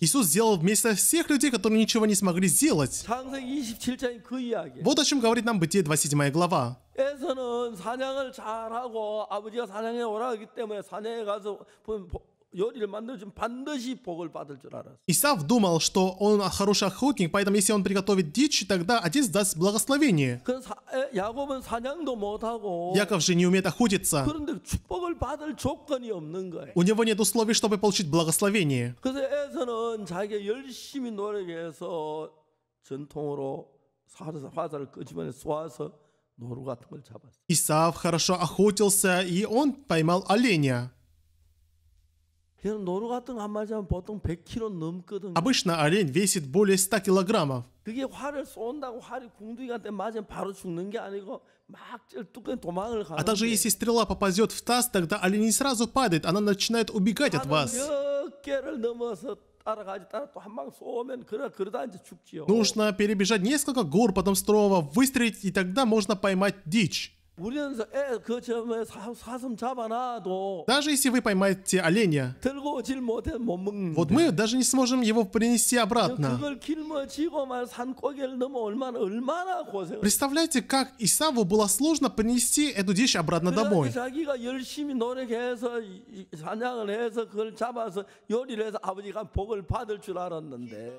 Иисус сделал вместо всех людей, которые ничего не смогли сделать. Вот о чем говорит нам Бытие 27 глава. 에서는 사냥을 잘하고 아버지가 사냥해 오라 때문에 사냥에 가서 Исав думал, что он хороший охотник, поэтому если он приготовит дичь, тогда отец даст благословение. Яков же не умеет охотиться. У него нет условий, чтобы получить благословение. 전통으로 화살을 끄집어내 쏘아서 Исав хорошо охотился, и он поймал оленя. Обычно олень весит более 100 килограммов. А также если стрела попадет в таз, тогда олень не сразу падает, она начинает убегать от вас. Нужно перебежать несколько гор, потом снова выстрелить, и тогда можно поймать дичь. Даже если вы поймаете оленя, вот мы даже не сможем его принести обратно. Представляете, как Исаву было сложно принести эту дичь обратно домой.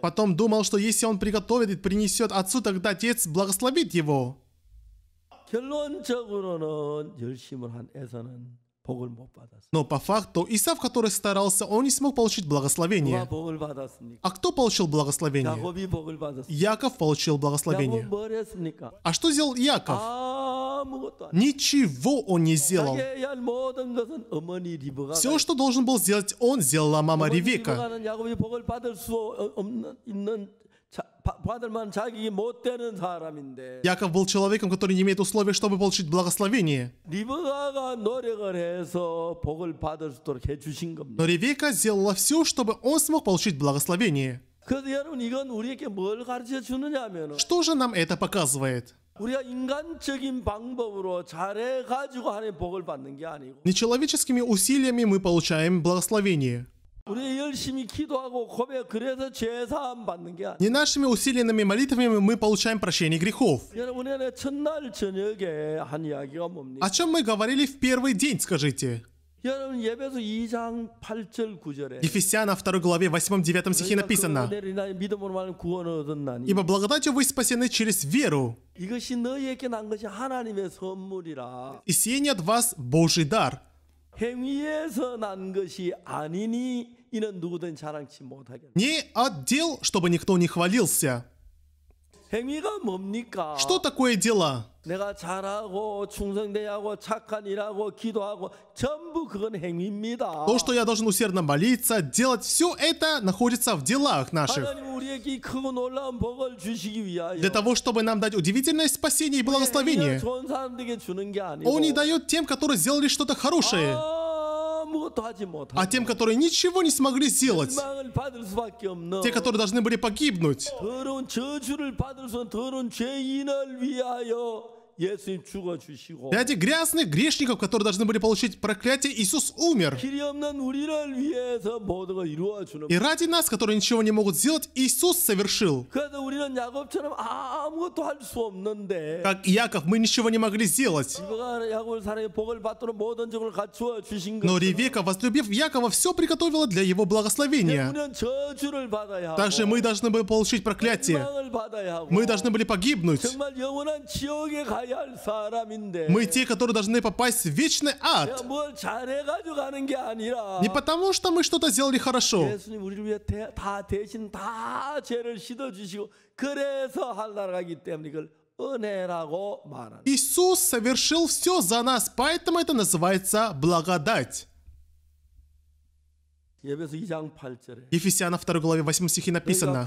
Потом думал, что если он приготовит и принесет отцу, тогда отец благословит его. Но по факту Исав, который старался, он не смог получить благословение. А кто получил благословение? Яков получил благословение. А что сделал Яков? Ничего он не сделал. Все, что должен был сделать он, сделала мама Ревека. Яков был человеком, который не имеет условий, чтобы получить благословение. Но Ревека сделала все, чтобы он смог получить благословение. Что же нам это показывает? Нечеловеческими усилиями мы получаем благословение. Не нашими усиленными молитвами мы получаем прощение грехов. О чем мы говорили в первый день, скажите? Ефесяна 2 главе 8-9 стихе написано «Ибо благодатью вы спасены через веру, и сие от вас Божий дар». Не от дел, чтобы никто не хвалился. Что такое дела? То, что я должен усердно молиться, делать, все это находится в делах наших. Для того, чтобы нам дать удивительное спасение и благословение. Он не дает тем, которые сделали что-то хорошее. А тем, которые ничего не смогли сделать, те, которые должны были погибнуть, Ради грязных грешников, которые должны были получить проклятие, Иисус умер. И ради нас, которые ничего не могут сделать, Иисус совершил. Как Яков, мы ничего не могли сделать. Но Ревека, возлюбив Якова, все приготовила для его благословения. Также мы должны были получить проклятие. Мы должны были погибнуть. Мы те, которые должны попасть в вечный ад. Не потому, что мы что-то сделали хорошо. Иисус совершил все за нас, поэтому это называется благодать. Ефесянам 2 главе 8 стихе написано,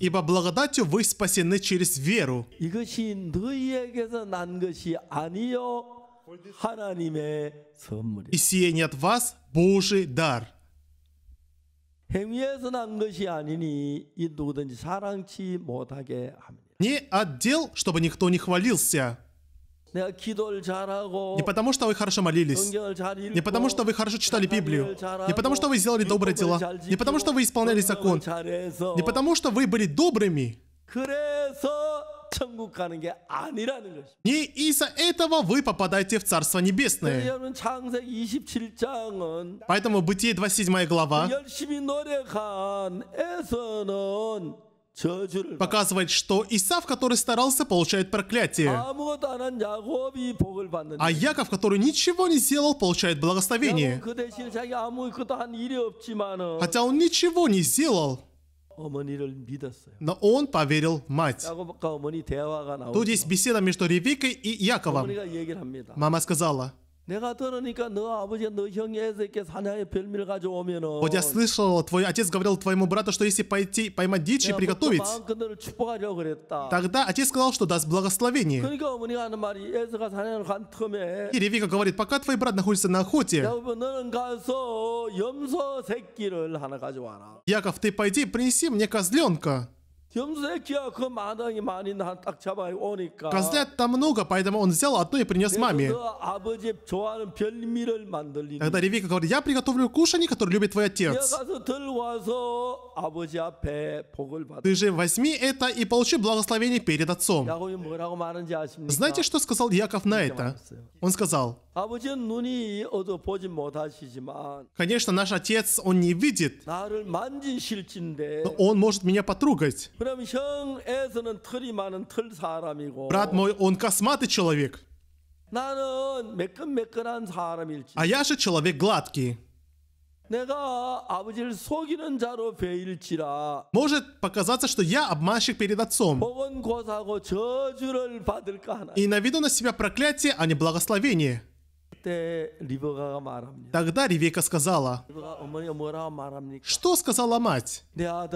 «Ибо благодатью вы спасены через веру». И сие не от вас Божий дар. Не отдел, чтобы никто не хвалился. Не потому, что вы хорошо молились. Не потому, что вы хорошо читали Библию. Не потому, что вы сделали добрые дела. Не потому, что вы исполняли закон. Не потому, что вы были добрыми. Не из-за этого вы попадаете в Царство Небесное. Поэтому Бытие 27 глава показывает, что Исав, который старался, получает проклятие. А Яков, который ничего не сделал, получает благословение. Хотя он ничего не сделал. Но он поверил мать. Тут есть беседа между Ревикой и Яковом. Мама сказала, вот я слышал, твой отец говорил твоему брату, что если пойти поймать дичь и приготовить, тогда отец сказал, что даст благословение. И Ревика говорит, пока твой брат находится на охоте, Яков, ты пойди принеси мне козленка. Козлят там много, поэтому он взял одно и принес маме. Тогда Ревека говорит, я приготовлю кушанье, которое любит твой отец. Ты же возьми это и получи благословение перед отцом. Знаете, что сказал Яков на это? Он сказал, Конечно, наш отец, он не видит, но он может меня потругать. Брат мой, он косматый человек. А я же человек гладкий. Может показаться, что я обманщик перед отцом. И на виду на себя проклятие, а не благословение. Тогда Ревека сказала, что сказала мать? На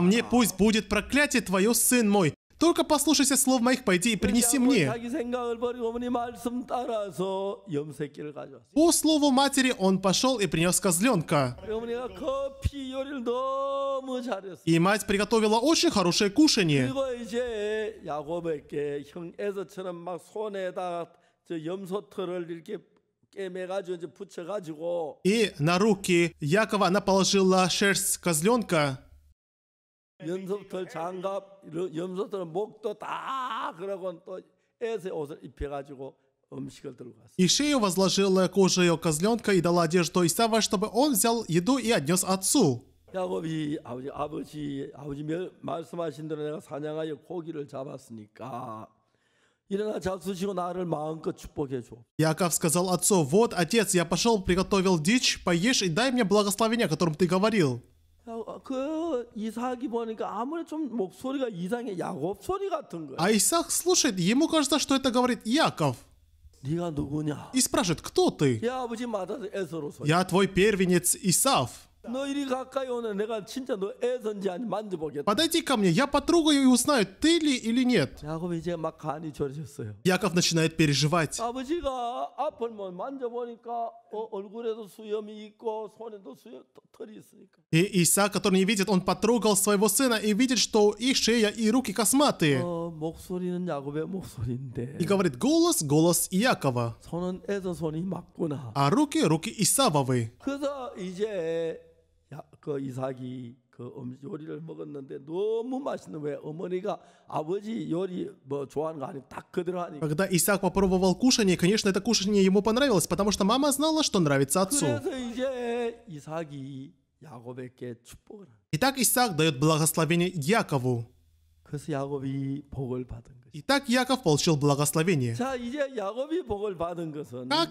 мне пусть будет проклятие твое, сын мой, только послушайся слов моих, пойди и принеси мне. По слову матери он пошел и принес козленка. И мать приготовила очень хорошее кушанье. И на руки Якова она положила шерсть козленка. 연속털 장갑 염소털 목도 다 그러고 또 애새 옷을 입혀가지고 И шею возложила кожею козленка и дала одежду Исава, чтобы он взял еду и отнес отцу. 야곱이 아버지 아버지 아버지 말씀하신 대로 내가 사냥하여 고기를 잡았으니까 일어나 잡수시고 나를 마음껏 축복해 줘. Яков сказал отцу: "Вот, отец, я пошел, приготовил дичь, поешь и дай мне благословение, о котором ты говорил." А Исаак слушает, ему кажется, что это говорит Яков. И спрашивает, кто ты? Я твой первенец Исав. Но Подойди ко мне, я потрогаю и узнаю, ты ли или нет. Яков начинает переживать. И Иса, который не видит, он потрогал своего сына и видит, что и шея, и руки косматые. И говорит, голос, голос Иакова. А руки, руки Исавовы. 그래서 이제 야, 그 이삭이 그 요리를 먹었는데 너무 맛있는 왜 어머니가 아버지 요리 뭐 좋아하는 거 아니고 딱 그대로 하니까. Когда Исаак попробовал кушание, конечно, это кушание ему понравилось, потому что мама знала, что нравится отцу. 그래서 이제 이삭이 야곱에게 축복을. Итак, Исаак дает благословение Якову. 그래서 야곱이 복을 받은. Итак, Яков получил благословение. Как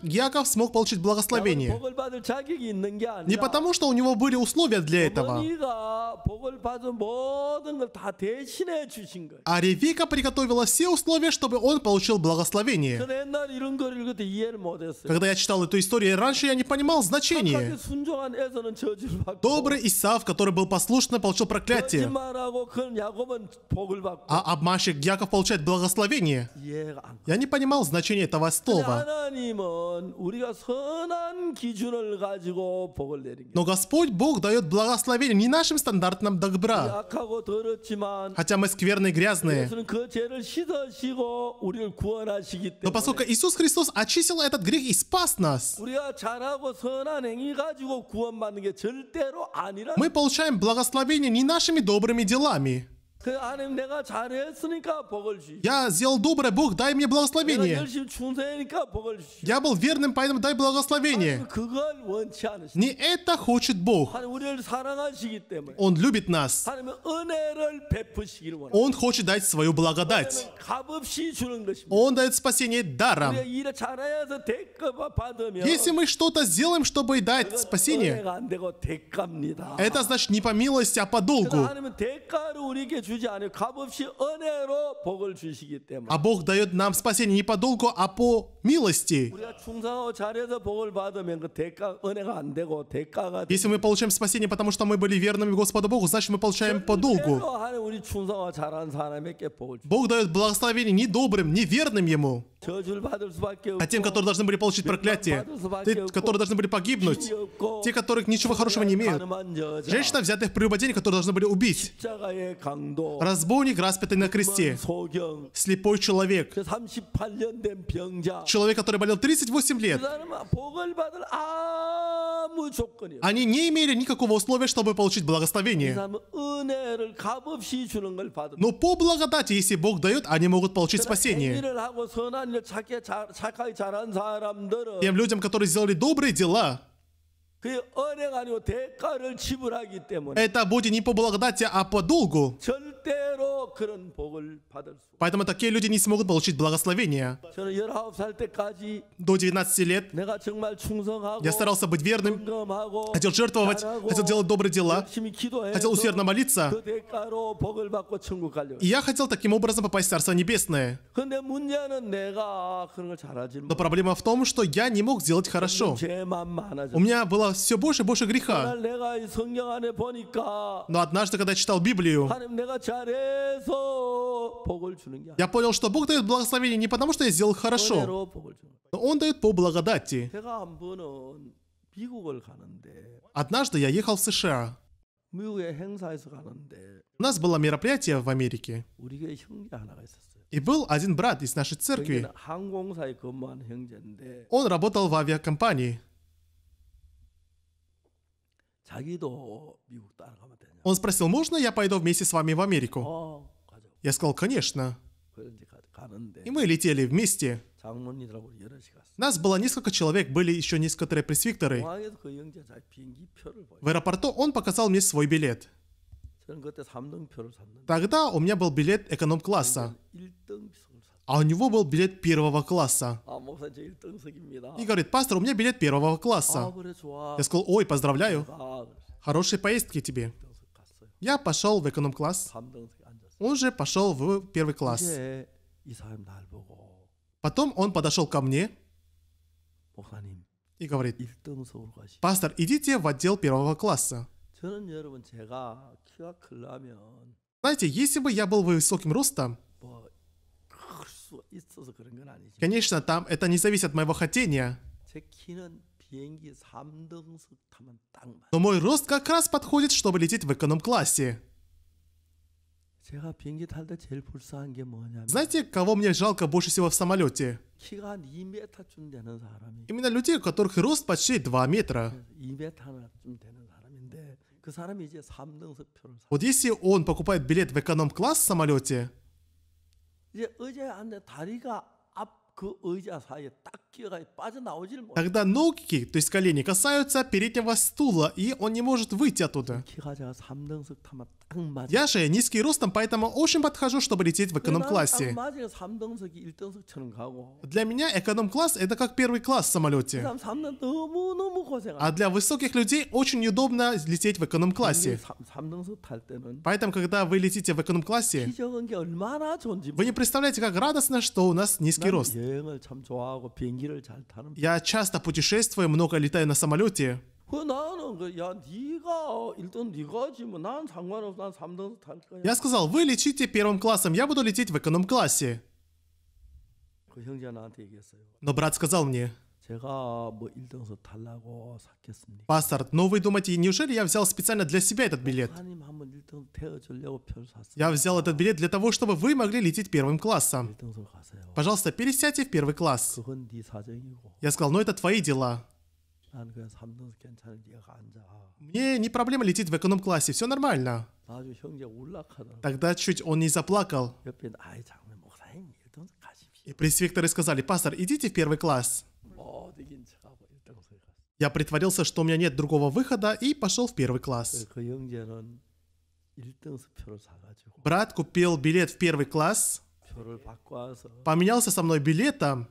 Яков смог получить благословение? Не потому, что у него были условия для этого. А Ревика приготовила все условия, чтобы он получил благословение. Когда я читал эту историю раньше, я не понимал значения. Добрый Исав, который был послушный, получил проклятие. А обманщик Яков получает благословение благословение. Я не понимал значения этого слова. Но Господь Бог дает благословение не нашим стандартам добра. Хотя мы скверные и грязные. Но поскольку Иисус Христос очистил этот грех и спас нас, мы получаем благословение не нашими добрыми делами. Я сделал доброе, Бог, дай мне благословение. Я был верным, поэтому дай благословение. Не это хочет Бог. Он любит нас. Он хочет дать свою благодать. Он дает спасение даром. Если мы что-то сделаем, чтобы дать спасение, это значит не по милости, а по долгу. 주지 않을 값없이 은혜로 복을 주시기 때문에. А Бог дает нам спасение не по долгу, а по милости. 우리가 충성하고 잘해서 복을 받으면 그 대가 은혜가 안 되고 대가가. Если мы получаем спасение, потому что мы были верными Господу Богу, значит мы получаем по долгу. Бог дает благословение не добрым, не верным Ему, а тем, которые должны были получить проклятие, те, которые должны были погибнуть, те, которых ничего хорошего не имеют. Женщина, взятых при которые должны были убить разбойник, распятый на кресте, слепой человек, человек, который болел 38 лет. А, они не имели никакого условия, чтобы получить благословение. Но по благодати, если Бог дает, они могут получить спасение. Тем людям, которые сделали добрые дела, это будет не по благодати, а по долгу. Поэтому такие люди не смогут получить благословение. До 19 лет я старался быть верным, хотел жертвовать, хотел делать добрые дела, хотел усердно молиться. И я хотел таким образом попасть в Царство Небесное. Но проблема в том, что я не мог сделать хорошо. У меня была все больше и больше греха. Но однажды, когда я читал Библию, я понял, что Бог дает благословение не потому, что я сделал хорошо, но Он дает по благодати. Однажды я ехал в США. У нас было мероприятие в Америке. И был один брат из нашей церкви. Он работал в авиакомпании. Он спросил, можно я пойду вместе с вами в Америку? Я сказал, конечно. И мы летели вместе. Нас было несколько человек, были еще некоторые пресвикторы. В аэропорту он показал мне свой билет. Тогда у меня был билет эконом-класса а у него был билет первого класса. А, и говорит, пастор, у меня билет первого класса. А, я сказал, ой, поздравляю. Хорошей поездки тебе. Я пошел в эконом-класс. Он же пошел в первый класс. Потом он подошел ко мне и говорит, пастор, идите в отдел первого класса. Знаете, если бы я был высоким ростом, Конечно, там это не зависит от моего хотения. Но мой рост как раз подходит, чтобы лететь в эконом-классе. Знаете, кого мне жалко больше всего в самолете? Именно людей, у которых рост почти 2 метра. Вот если он покупает билет в эконом-класс в самолете, Тогда ноги, то есть колени, касаются переднего стула, и он не может выйти оттуда. Я же низкий ростом, поэтому очень подхожу, чтобы лететь в эконом-классе. Для меня эконом-класс это как первый класс в самолете. А для высоких людей очень неудобно лететь в эконом-классе. Поэтому, когда вы летите в эконом-классе, вы не представляете, как радостно, что у нас низкий рост. Я часто путешествую, много летаю на самолете. Я сказал, вы лечите первым классом, я буду лететь в эконом-классе. Но брат сказал мне, Пастор, но ну вы думаете, неужели я взял специально для себя этот билет? Я взял этот билет для того, чтобы вы могли лететь первым классом. Пожалуйста, пересядьте в первый класс. Я сказал, но «Ну, это твои дела. Мне не проблема лететь в эконом-классе, все нормально. Тогда чуть он не заплакал. И пресвекторы сказали, пастор, идите в первый класс. Я притворился, что у меня нет другого выхода, и пошел в первый класс. Брат купил билет в первый класс, поменялся со мной билетом,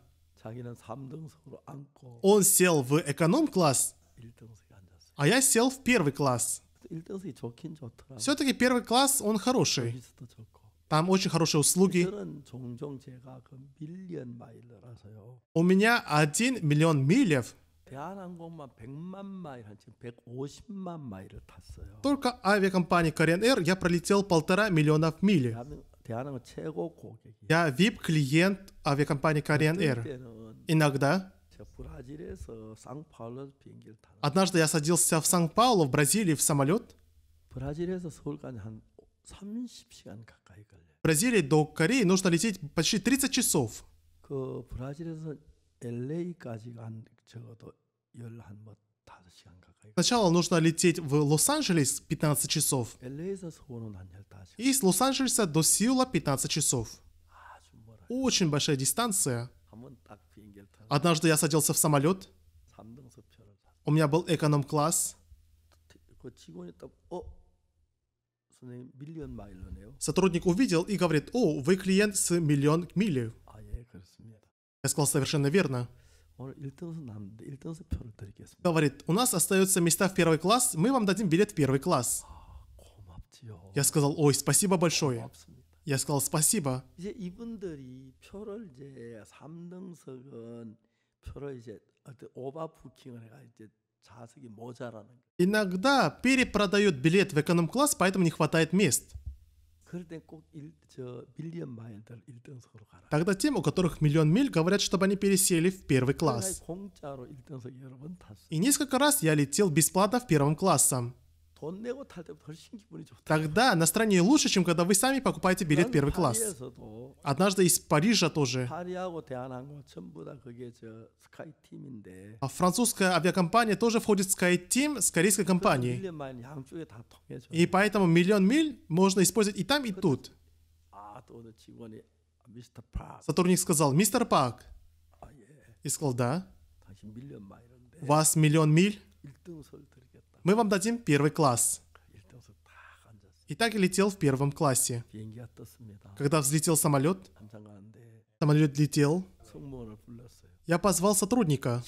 он сел в эконом-класс, а я сел в первый класс. Все-таки первый класс, он хороший. Там очень хорошие услуги. У меня один миллион милев. Только авиакомпании Korean Air я пролетел полтора миллиона миль. Я VIP-клиент авиакомпании Korean Air. Иногда Однажды я садился в Сан-Паулу, в Бразилии, в самолет. В Бразилии до Кореи нужно лететь почти 30 часов. Сначала нужно лететь в Лос-Анджелес 15 часов. И с Лос-Анджелеса до Сиула 15 часов. Очень большая дистанция. Однажды я садился в самолет. У меня был эконом-класс. Сотрудник увидел и говорит, о, вы клиент с миллион мили. Я сказал совершенно верно. Говорит, у нас остаются места в первый класс, мы вам дадим билет в первый класс. А, Я сказал, ой, спасибо большое. Я сказал, спасибо. Иногда перепродают билет в эконом-класс, поэтому не хватает мест. Тогда тем, у которых миллион миль, говорят, чтобы они пересели в первый класс. И несколько раз я летел бесплатно в первом классе. Тогда настроение лучше, чем когда вы сами покупаете билет первый класс. Однажды из Парижа тоже. А французская авиакомпания тоже входит в SkyTeam с корейской компанией. И поэтому миллион миль можно использовать и там, и тут. Сотрудник сказал, мистер Пак. И сказал, да. У вас миллион миль? Мы вам дадим первый класс. И так и летел в первом классе. Когда взлетел самолет, самолет летел, я позвал сотрудника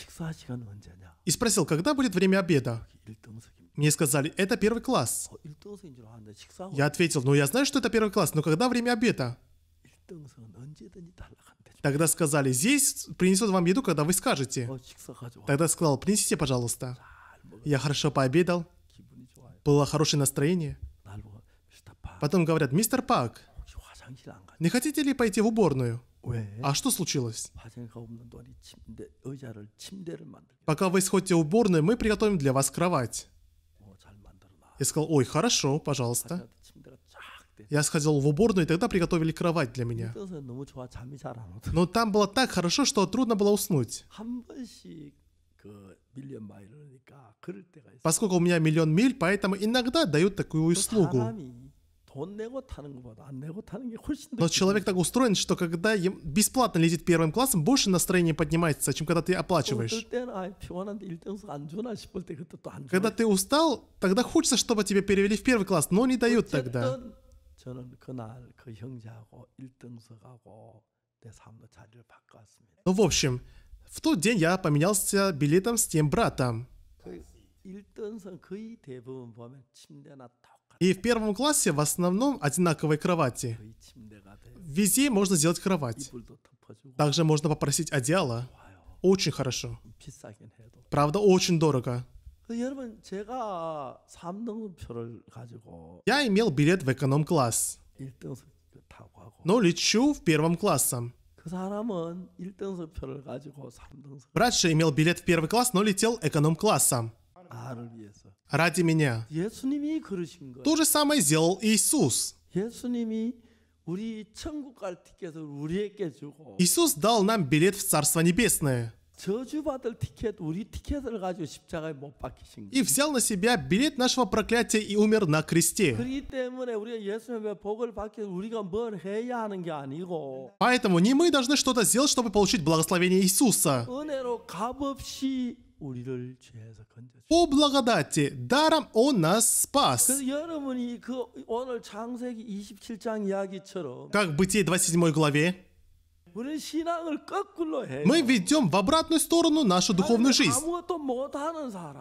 и спросил, когда будет время обеда. Мне сказали, это первый класс. Я ответил, ну я знаю, что это первый класс, но когда время обеда? Тогда сказали, здесь принесут вам еду, когда вы скажете. Тогда сказал, принесите, пожалуйста. Я хорошо пообедал, было хорошее настроение. Потом говорят, мистер Пак, не хотите ли пойти в уборную? А что случилось? Пока вы сходите в уборную, мы приготовим для вас кровать. Я сказал, ой, хорошо, пожалуйста. Я сходил в уборную, и тогда приготовили кровать для меня. Но там было так хорошо, что трудно было уснуть. Поскольку у меня миллион миль, поэтому иногда дают такую услугу. Но человек так устроен, что когда бесплатно летит первым классом, больше настроение поднимается, чем когда ты оплачиваешь. Когда ты устал, тогда хочется, чтобы тебя перевели в первый класс, но не дают тогда. Ну, в общем, в тот день я поменялся билетом с тем братом. И в первом классе в основном одинаковые кровати. Везде можно сделать кровать. Также можно попросить одеяло. Очень хорошо. Правда, очень дорого. Я имел билет в эконом-класс. Но лечу в первом классе. 그 Братша имел билет в первый класс, но летел эконом-классом. Ради меня. То же самое сделал Иисус. Иисус дал нам билет в Царство Небесное. И взял на себя билет нашего проклятия и умер на кресте. Поэтому не мы должны что-то сделать, чтобы получить благословение Иисуса. По благодати, даром Он нас спас. Как в Бытие 27 главе, мы ведем в обратную сторону нашу духовную жизнь.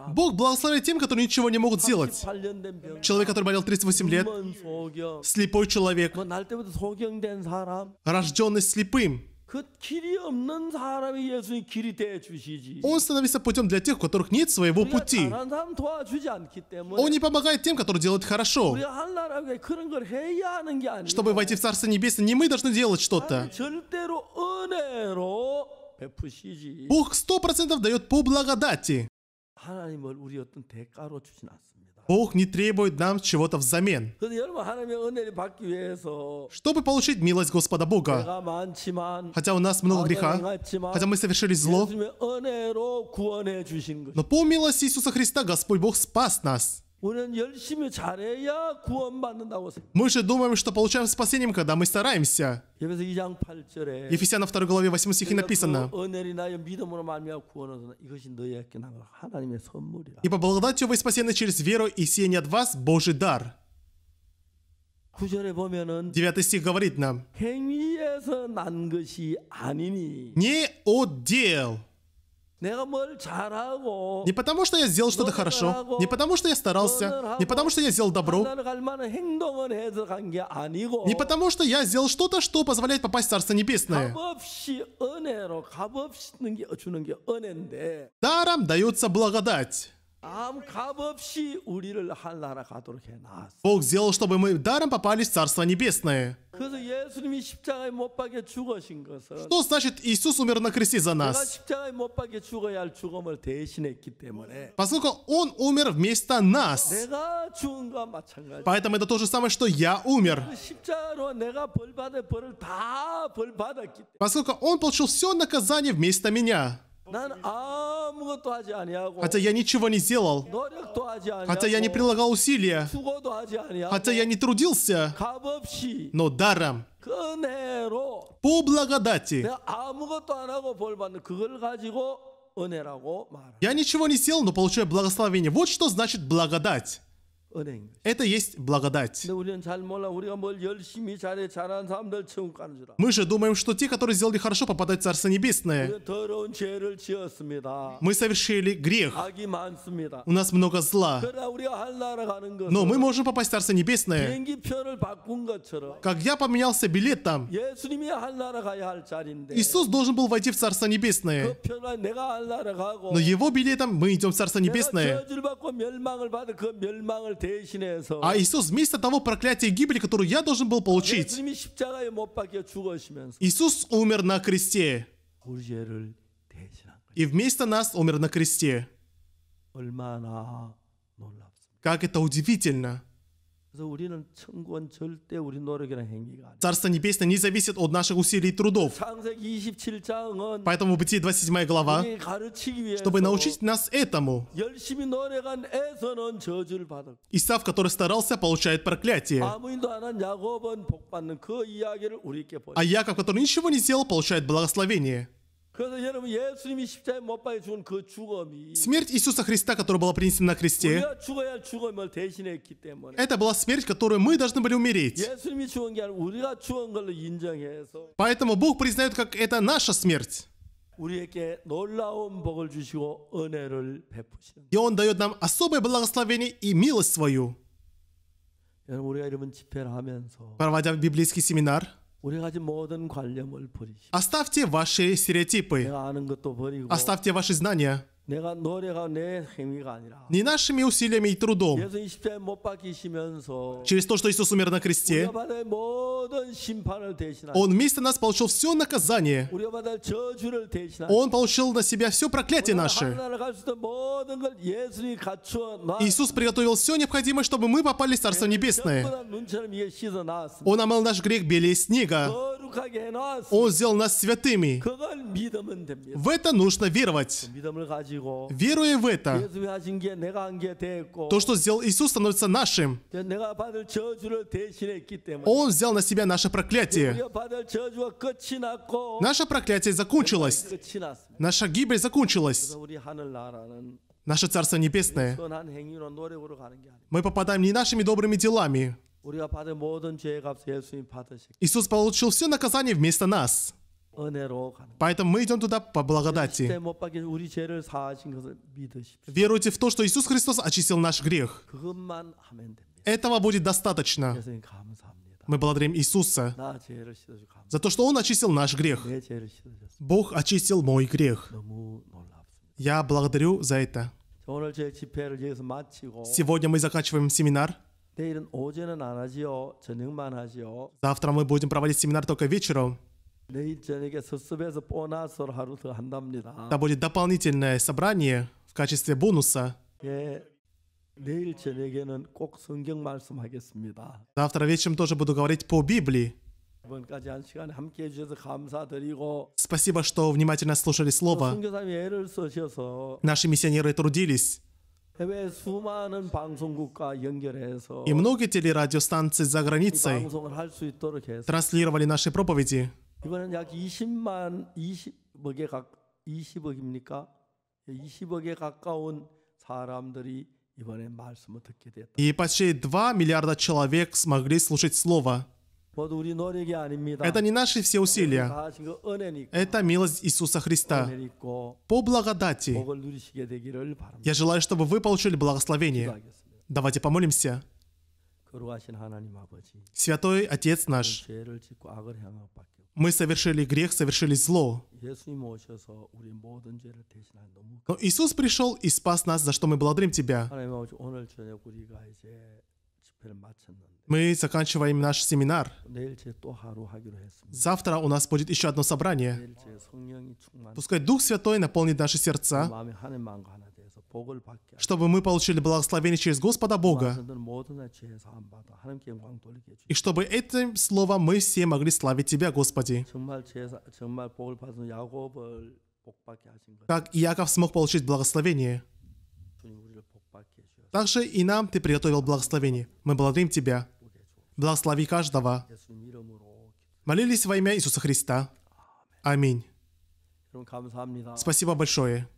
Бог благословляет тем, которые ничего не могут сделать. Человек, который болел 38 лет, слепой человек, рожденный слепым, он становится путем для тех, у которых нет своего пути. Он не помогает тем, которые делают хорошо. Чтобы войти в Царство Небесное, не мы должны делать что-то. Бог сто процентов дает по благодати. Бог не требует нам чего-то взамен. Чтобы получить милость Господа Бога, хотя у нас много греха, хотя мы совершили зло, но по милости Иисуса Христа Господь Бог спас нас. Мы же думаем, что получаем спасением, когда мы стараемся. Ефесянам 2 главе 8 стихе написано. Ибо благодатью вы спасены через веру, и сие не от вас Божий дар. 9 стих говорит нам, не от дел, не потому, что я сделал что-то хорошо, не потому, что я старался, не потому, что я сделал добро, не потому, что я сделал что-то, что позволяет попасть в Царство Небесное. Даром дается благодать. Бог сделал, чтобы мы даром попались в Царство Небесное. Что значит Иисус умер на кресте за нас? Поскольку Он умер вместо нас. Поэтому это то же самое, что я умер. Поскольку Он получил все наказание вместо меня. Хотя я ничего не сделал. Хотя я не прилагал усилия. Хотя я не трудился. Но даром. По благодати. Я ничего не сделал, но получаю благословение. Вот что значит благодать. Это есть благодать. Мы же думаем, что те, которые сделали хорошо, попадают в Царство Небесное. Мы совершили грех. У нас много зла. Но мы можем попасть в Царство Небесное. Как я поменялся билет там. Иисус должен был войти в Царство Небесное. Но его билетом мы идем в Царство Небесное а Иисус вместо того проклятия гибели, которую я должен был получить, Иисус умер на кресте. И вместо нас умер на кресте. Как это удивительно! Царство Небесное не зависит от наших усилий и трудов. Поэтому Бытие 27 глава, чтобы научить нас этому, Исав, который старался, получает проклятие. А Яков, который ничего не сделал, получает благословение. Смерть Иисуса Христа, которая была принесена на кресте, это была смерть, которую мы должны были умереть. Поэтому Бог признает, как это наша смерть. И Он дает нам особое благословение и милость свою. Проводя библейский семинар, Оставьте ваши стереотипы. Оставьте ваши знания не нашими усилиями и трудом. Через то, что Иисус умер на кресте, Он вместо нас получил все наказание. Он получил на себя все проклятие наше. Иисус приготовил все необходимое, чтобы мы попали в Царство Небесное. Он омыл наш грех белее снега. Он сделал нас святыми. В это нужно веровать. Веруя в это, то, что сделал Иисус, становится нашим. Он взял на себя наше проклятие. Наше проклятие закончилось. Наша гибель закончилась. Наше Царство Небесное. Мы попадаем не нашими добрыми делами. Иисус получил все наказание вместо нас. Поэтому мы идем туда по благодати. Веруйте в то, что Иисус Христос очистил наш грех. Этого будет достаточно. Мы благодарим Иисуса за то, что Он очистил наш грех. Бог очистил мой грех. Я благодарю за это. Сегодня мы заканчиваем семинар. Завтра мы будем проводить семинар только вечером. Там будет дополнительное собрание в качестве бонуса. Э, Завтра вечером тоже буду говорить по Библии. Спасибо, что внимательно слушали Слово. Наши миссионеры трудились. И многие телерадиостанции за границей транслировали наши проповеди. 이번엔 약 20만 20억에 각 20억입니까? 20억에 가까운 사람들이 이번에 말씀을 듣게 됐다. И почти 2 миллиарда человек смогли слушать слово. Это не наши все усилия. Это милость Иисуса Христа. По благодати. Я желаю, чтобы вы получили благословение. Давайте помолимся. Святой Отец наш, мы совершили грех, совершили зло. Но Иисус пришел и спас нас, за что мы благодарим Тебя. Мы заканчиваем наш семинар. Завтра у нас будет еще одно собрание. Пускай Дух Святой наполнит наши сердца чтобы мы получили благословение через Господа Бога, и чтобы этим словом мы все могли славить Тебя, Господи. Как Иаков смог получить благословение, также и нам Ты приготовил благословение. Мы благодарим Тебя. Благослови каждого. Молились во имя Иисуса Христа. Аминь. Спасибо большое.